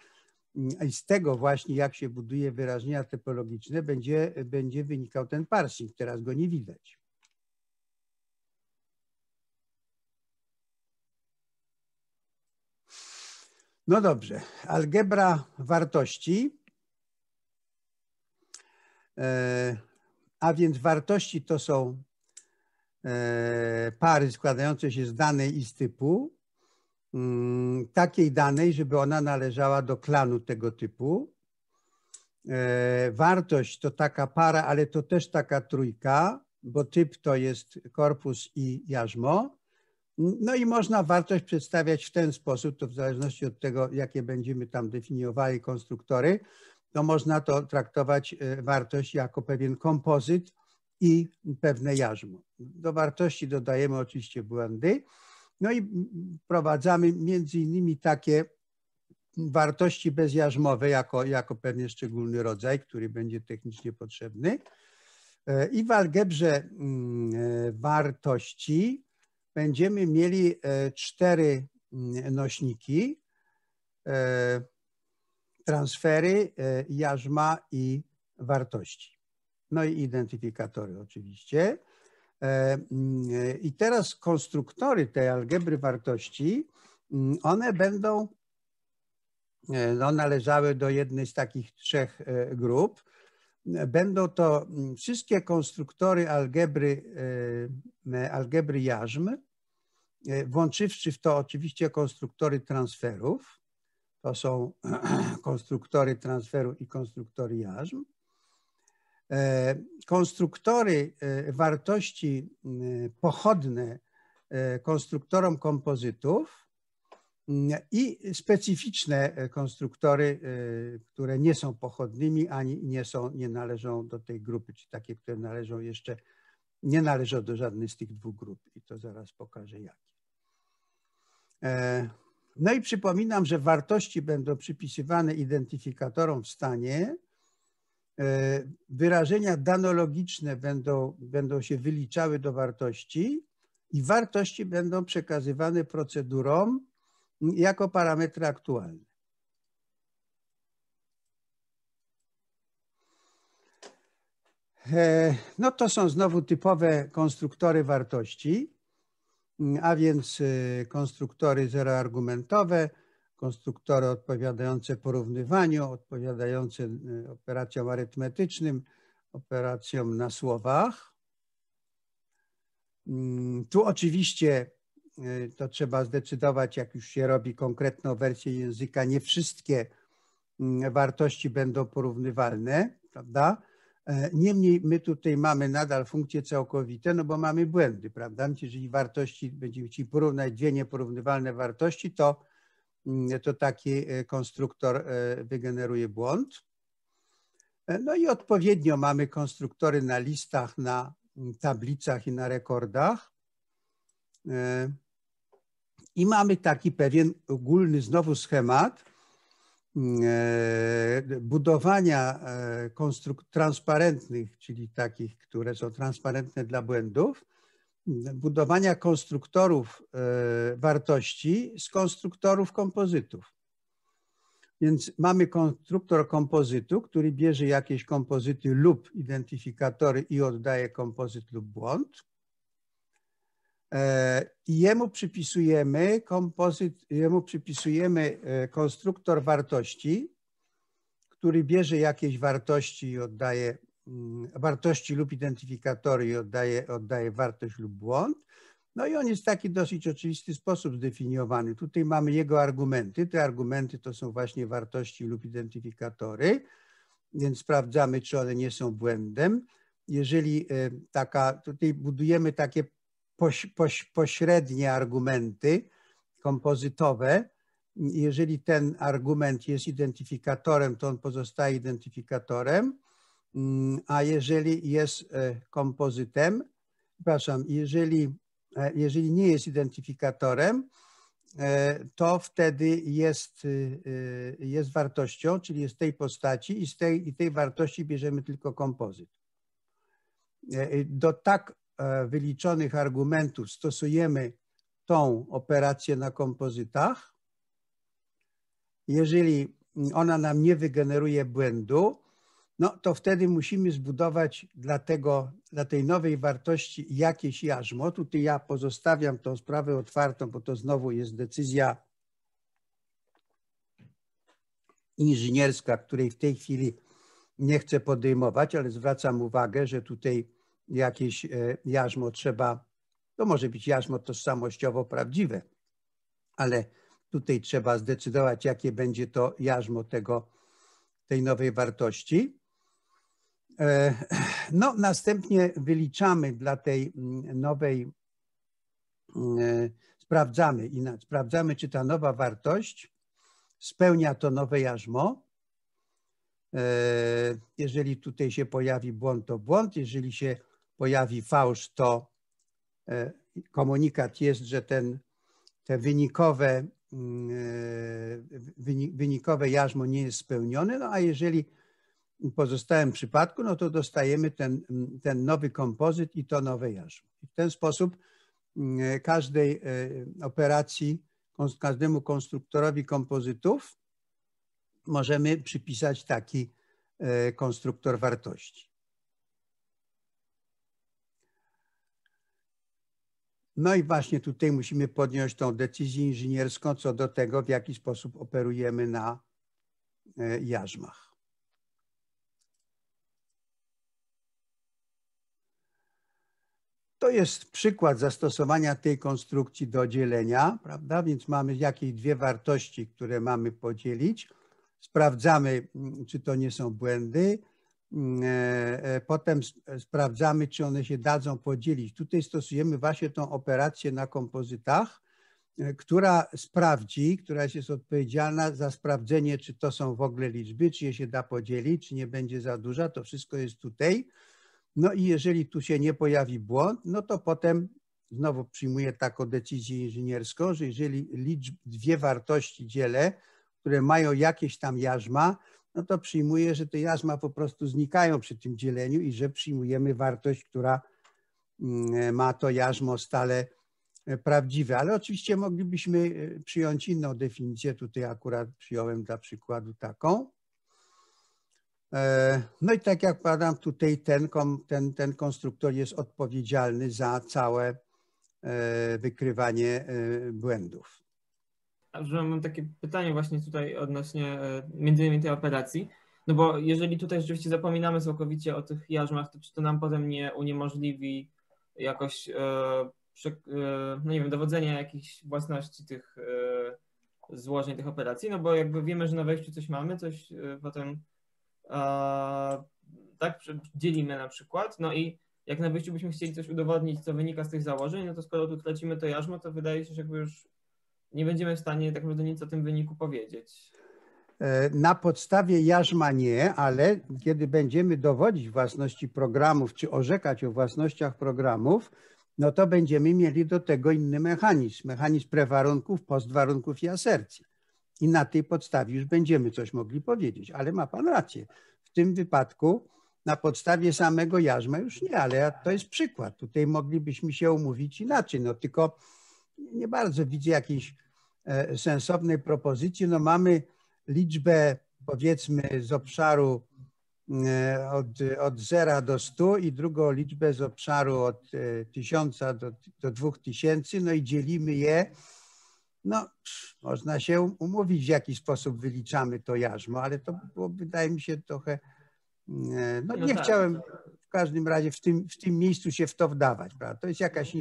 Mm, I z tego właśnie, jak się buduje wyrażenia typologiczne, będzie, będzie wynikał ten parsing. Teraz go nie widać. No dobrze, algebra wartości. E, a więc wartości to są E, pary składające się z danej z typu, mm, takiej danej, żeby ona należała do klanu tego typu. E, wartość to taka para, ale to też taka trójka, bo typ to jest korpus i jarzmo. No i można wartość przedstawiać w ten sposób, to w zależności od tego, jakie będziemy tam definiowali konstruktory, to można to traktować e, wartość jako pewien kompozyt i pewne jarzmo. Do wartości dodajemy oczywiście błędy, no i wprowadzamy między innymi takie wartości bezjarzmowe jako, jako pewien szczególny rodzaj, który będzie technicznie potrzebny. E, I w algebrze mm, e, wartości będziemy mieli e, cztery mm, nośniki, transfery, jarzma i wartości no i identyfikatory oczywiście. E, mm, e, I teraz konstruktory tej algebry wartości, mm, one będą e, no, należały do jednej z takich trzech grup. Będą to mm, wszystkie konstruktory algebry, algebry jarzm, włączywszy w to oczywiście konstruktory transferów. To są konstruktory transferu i konstruktory jarzm. E, konstruktory e, wartości e, pochodne konstruktorom kompozytów mm, i specyficzne konstruktory, które nie są pochodnymi ani nie, są, nie należą do tej grupy, czy takie, które należą jeszcze, nie należą do żadnej z tych dwóch grup i to zaraz pokażę jakie. No i przypominam, że wartości będą przypisywane identyfikatorom w stanie, E, wyrażenia danologiczne będą, będą się wyliczały do wartości i wartości będą przekazywane procedurom jako parametry aktualne. E, no to są znowu typowe konstruktory wartości, a więc e, konstruktory zeroargumentowe, konstruktory odpowiadające porównywaniu, odpowiadające y, operacjom arytmetycznym, operacjom na słowach. Mm, tu oczywiście y, to trzeba zdecydować, jak już się robi konkretną wersję języka, nie wszystkie mm, wartości będą porównywalne, prawda? E, niemniej my tutaj mamy nadal funkcje całkowite, no bo mamy błędy, prawda? Jeżeli wartości, będziemy chcieli porównać dwie nieporównywalne wartości, to Mm, to taki e, konstruktor e, wygeneruje błąd. E, no i odpowiednio mamy konstruktory na listach, na mm, tablicach i na rekordach. I mamy taki pewien ogólny znowu schemat mm, budowania konstrukt transparentnych, czyli takich, które są transparentne dla błędów budowania konstruktorów e, wartości z konstruktorów kompozytów. Więc mamy konstruktor kompozytu, który bierze jakieś kompozyty lub identyfikatory i oddaje kompozyt lub błąd. E, I jemu przypisujemy kompozyt, jemu przypisujemy e, konstruktor wartości, który bierze jakieś wartości i oddaje Mm, wartości lub identyfikatory i oddaje, oddaje wartość lub błąd. No i on jest w taki dosyć oczywisty sposób zdefiniowany. Tutaj mamy jego argumenty. Te argumenty to są właśnie wartości lub identyfikatory, więc sprawdzamy, czy one nie są błędem. Jeżeli e, taka, tutaj budujemy takie poś, poś, pośrednie argumenty kompozytowe, jeżeli ten argument jest identyfikatorem, to on pozostaje identyfikatorem. Mm, a jeżeli jest e, kompozytem, przepraszam, jeżeli, e, jeżeli nie jest identyfikatorem, e, to wtedy jest, jest wartością, czyli jest tej postaci i z tej, i tej wartości bierzemy tylko kompozyt. Do tak wyliczonych argumentów stosujemy tą operację na kompozytach. Jeżeli mm, ona nam nie wygeneruje błędu, no to wtedy musimy zbudować dla, tego, dla tej nowej wartości jakieś jarzmo. Tutaj ja pozostawiam tą sprawę otwartą, bo to znowu jest decyzja inżynierska, której w tej chwili nie chcę podejmować, ale zwracam uwagę, że tutaj jakieś e, jarzmo trzeba, to może być jarzmo tożsamościowo prawdziwe, ale tutaj trzeba zdecydować, jakie będzie to jarzmo tego, tej nowej wartości. E, no, następnie wyliczamy dla tej mm, nowej, mm, e, sprawdzamy, sprawdzamy, czy ta nowa wartość spełnia to nowe jarzmo. E, jeżeli tutaj się pojawi błąd, to błąd. Jeżeli się pojawi fałsz, to komunikat jest, że ten, te wynikowe, mm, wynikowe jarzmo nie jest spełnione. No a jeżeli pozostałym przypadku, no to dostajemy ten, ten nowy kompozyt i to nowe jarzmo. I w ten sposób mm, e, każdej e, operacji, każdemu konstruktorowi kompozytów możemy przypisać taki e, konstruktor wartości. No i właśnie tutaj musimy podjąć tą decyzję inżynierską co do tego, w jaki sposób operujemy na jarzmach. To jest przykład zastosowania tej konstrukcji do dzielenia, prawda? Więc mamy jakieś dwie wartości, które mamy podzielić. Sprawdzamy, mm, czy to nie są błędy. Mm, e, e, potem sprawdzamy, czy one się dadzą podzielić. Tutaj stosujemy właśnie tą operację na kompozytach, e, która sprawdzi, która jest odpowiedzialna za sprawdzenie, czy to są w ogóle liczby, czy je się da podzielić, czy nie będzie za duża. To wszystko jest tutaj. No i jeżeli tu się nie pojawi błąd, no to potem znowu przyjmuję taką decyzję inżynierską, że jeżeli liczb, dwie wartości dzielę, które mają jakieś tam jarzma, no to przyjmuję, że te jarzma po prostu znikają przy tym dzieleniu i że przyjmujemy wartość, która mm, e, ma to jarzmo stale e, prawdziwe. Ale oczywiście moglibyśmy e, przyjąć inną definicję, tutaj akurat przyjąłem dla przykładu taką, E, no i tak jak padam, tutaj ten, ten, ten konstruktor jest odpowiedzialny za całe e, wykrywanie e, błędów. Mam takie pytanie właśnie tutaj odnośnie między innymi tej operacji. No bo jeżeli tutaj rzeczywiście zapominamy całkowicie o tych jarzmach, to czy to nam potem nie uniemożliwi jakoś, no nie wiem, dowodzenia jakichś własności tych złożeń, tych operacji? No bo jakby wiemy, że na wejściu coś mamy, coś potem tak, dzielimy na przykład, no i jak na wyjściu byśmy chcieli coś udowodnić, co wynika z tych założeń, no to skoro tu tracimy to jarzmo, to wydaje się, że jakby już nie będziemy w stanie tak naprawdę nic o tym wyniku powiedzieć. E, na podstawie jarzma nie, ale kiedy będziemy dowodzić własności programów, czy orzekać o własnościach programów, no to będziemy mieli do tego inny mechanizm, mechanizm prewarunków, postwarunków i asercji i na tej podstawie już będziemy coś mogli powiedzieć. Ale ma pan rację. W tym wypadku na podstawie samego jarzma już nie, ale to jest przykład. Tutaj moglibyśmy się umówić inaczej, no tylko nie bardzo widzę jakiejś e, sensownej propozycji. No mamy liczbę powiedzmy z obszaru e, od, od 0 do 100 i drugą liczbę z obszaru od 1000 e, do, do 2000, no i dzielimy je no, można się umówić, w jaki sposób wyliczamy to jarzmo, ale to było, wydaje mi się, trochę. E, no, nie no chciałem tak. w każdym razie w tym, w tym miejscu się w to wdawać, prawda? To jest jakaś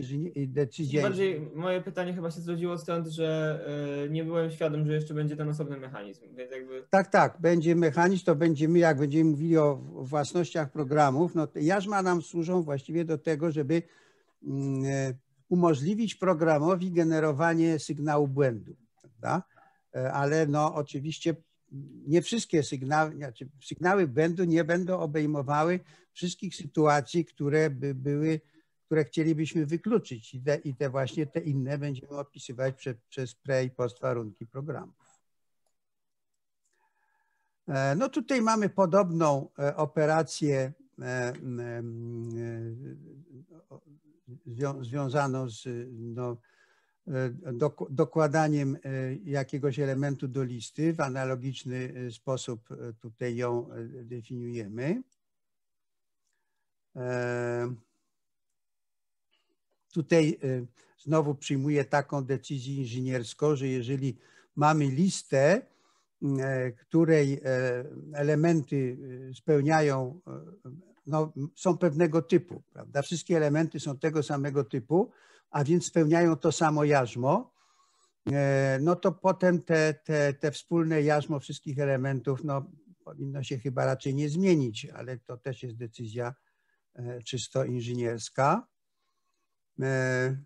decyzja. Bardziej moje pytanie chyba się zrodziło stąd, że e, nie byłem świadom, że jeszcze będzie ten osobny mechanizm. Więc jakby... Tak, tak, będzie mechanizm, to będziemy, jak będziemy mówili o własnościach programów, no jarzma nam służą właściwie do tego, żeby mm, e, umożliwić programowi generowanie sygnału błędu. Prawda? E, ale no, oczywiście nie wszystkie sygnały, znaczy sygnały błędu nie będą obejmowały wszystkich sytuacji, które by były, które chcielibyśmy wykluczyć i te, i te właśnie te inne będziemy opisywać prze, przez pre i post warunki programów. E, no tutaj mamy podobną e, operację zwią związaną z no, e, dokładaniem e, jakiegoś elementu do listy. W analogiczny e, sposób tutaj ją definiujemy. Tutaj znowu przyjmuję taką decyzję inżynierską, że jeżeli mamy listę, której elementy spełniają no, są pewnego typu, prawda? Wszystkie elementy są tego samego typu, a więc spełniają to samo jarzmo, e, no to potem te, te, te wspólne jarzmo wszystkich elementów no, powinno się chyba raczej nie zmienić, ale to też jest decyzja e, czysto inżynierska. E,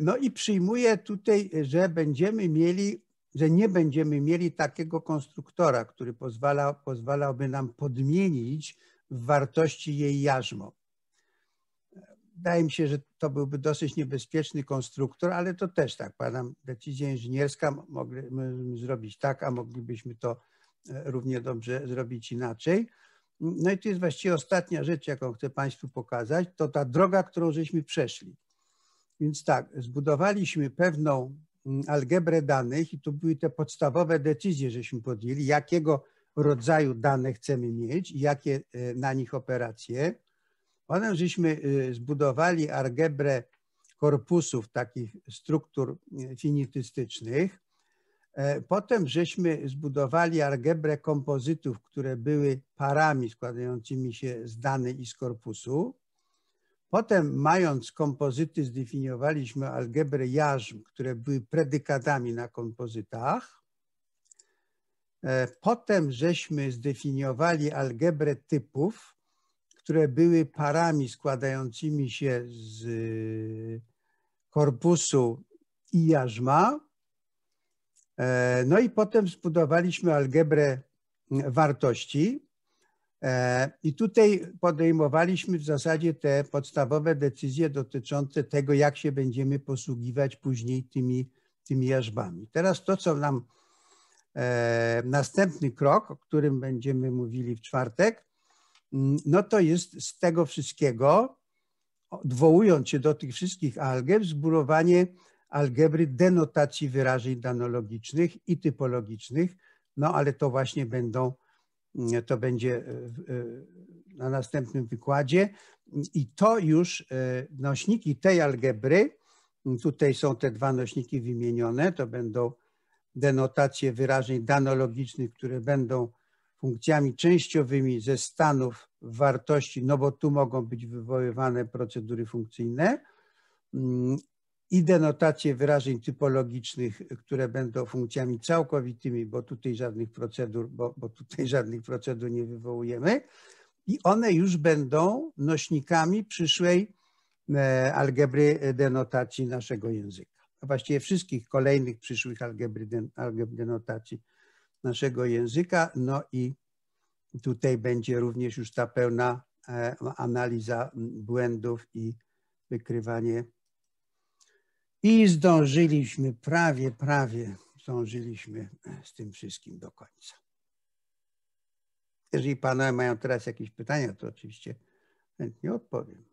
no i przyjmuję tutaj, że będziemy mieli że nie będziemy mieli takiego konstruktora, który pozwala, pozwalałby nam podmienić w wartości jej jarzmo. Wydaje mi się, że to byłby dosyć niebezpieczny konstruktor, ale to też tak, Pana decyzja inżynierska, moglibyśmy zrobić tak, a moglibyśmy to e, równie dobrze zrobić inaczej. No i to jest właściwie ostatnia rzecz, jaką chcę Państwu pokazać, to ta droga, którą żeśmy przeszli. Więc tak, zbudowaliśmy pewną Mm, algebrę danych i tu były te podstawowe decyzje, żeśmy podjęli, jakiego rodzaju dane chcemy mieć i jakie e, na nich operacje. Potem żeśmy e, zbudowali algebrę korpusów takich struktur e, finitystycznych. Potem żeśmy zbudowali algebrę kompozytów, które były parami składającymi się z danych i z korpusu. Potem mając kompozyty zdefiniowaliśmy algebrę jarzm, które były predykatami na kompozytach. E, potem żeśmy zdefiniowali algebrę typów, które były parami składającymi się z y, korpusu i jarzma. E, no i potem zbudowaliśmy algebrę mm, wartości, E, I tutaj podejmowaliśmy w zasadzie te podstawowe decyzje dotyczące tego, jak się będziemy posługiwać później tymi, tymi jarzbami. Teraz to, co nam e, następny krok, o którym będziemy mówili w czwartek, mm, no to jest z tego wszystkiego, odwołując się do tych wszystkich algebr, zbudowanie algebry denotacji wyrażeń danologicznych i typologicznych, no ale to właśnie będą E, to będzie e, e, na następnym wykładzie. I to już nośniki tej algebry, tutaj są te dwa nośniki wymienione, to będą denotacje wyrażeń danologicznych, które będą funkcjami częściowymi ze stanów wartości, no bo tu mogą być wywoływane procedury funkcyjne i denotacje wyrażeń typologicznych, które będą funkcjami całkowitymi, bo tutaj żadnych procedur, bo, bo tutaj żadnych procedur nie wywołujemy. I one już będą nośnikami przyszłej e, algebry denotacji naszego języka. A właściwie wszystkich kolejnych przyszłych algebry, den, algebr denotacji naszego języka. No i tutaj będzie również już ta pełna e, analiza błędów i wykrywanie i zdążyliśmy, prawie, prawie zdążyliśmy z tym wszystkim do końca. Jeżeli panowie mają teraz jakieś pytania, to oczywiście chętnie odpowiem.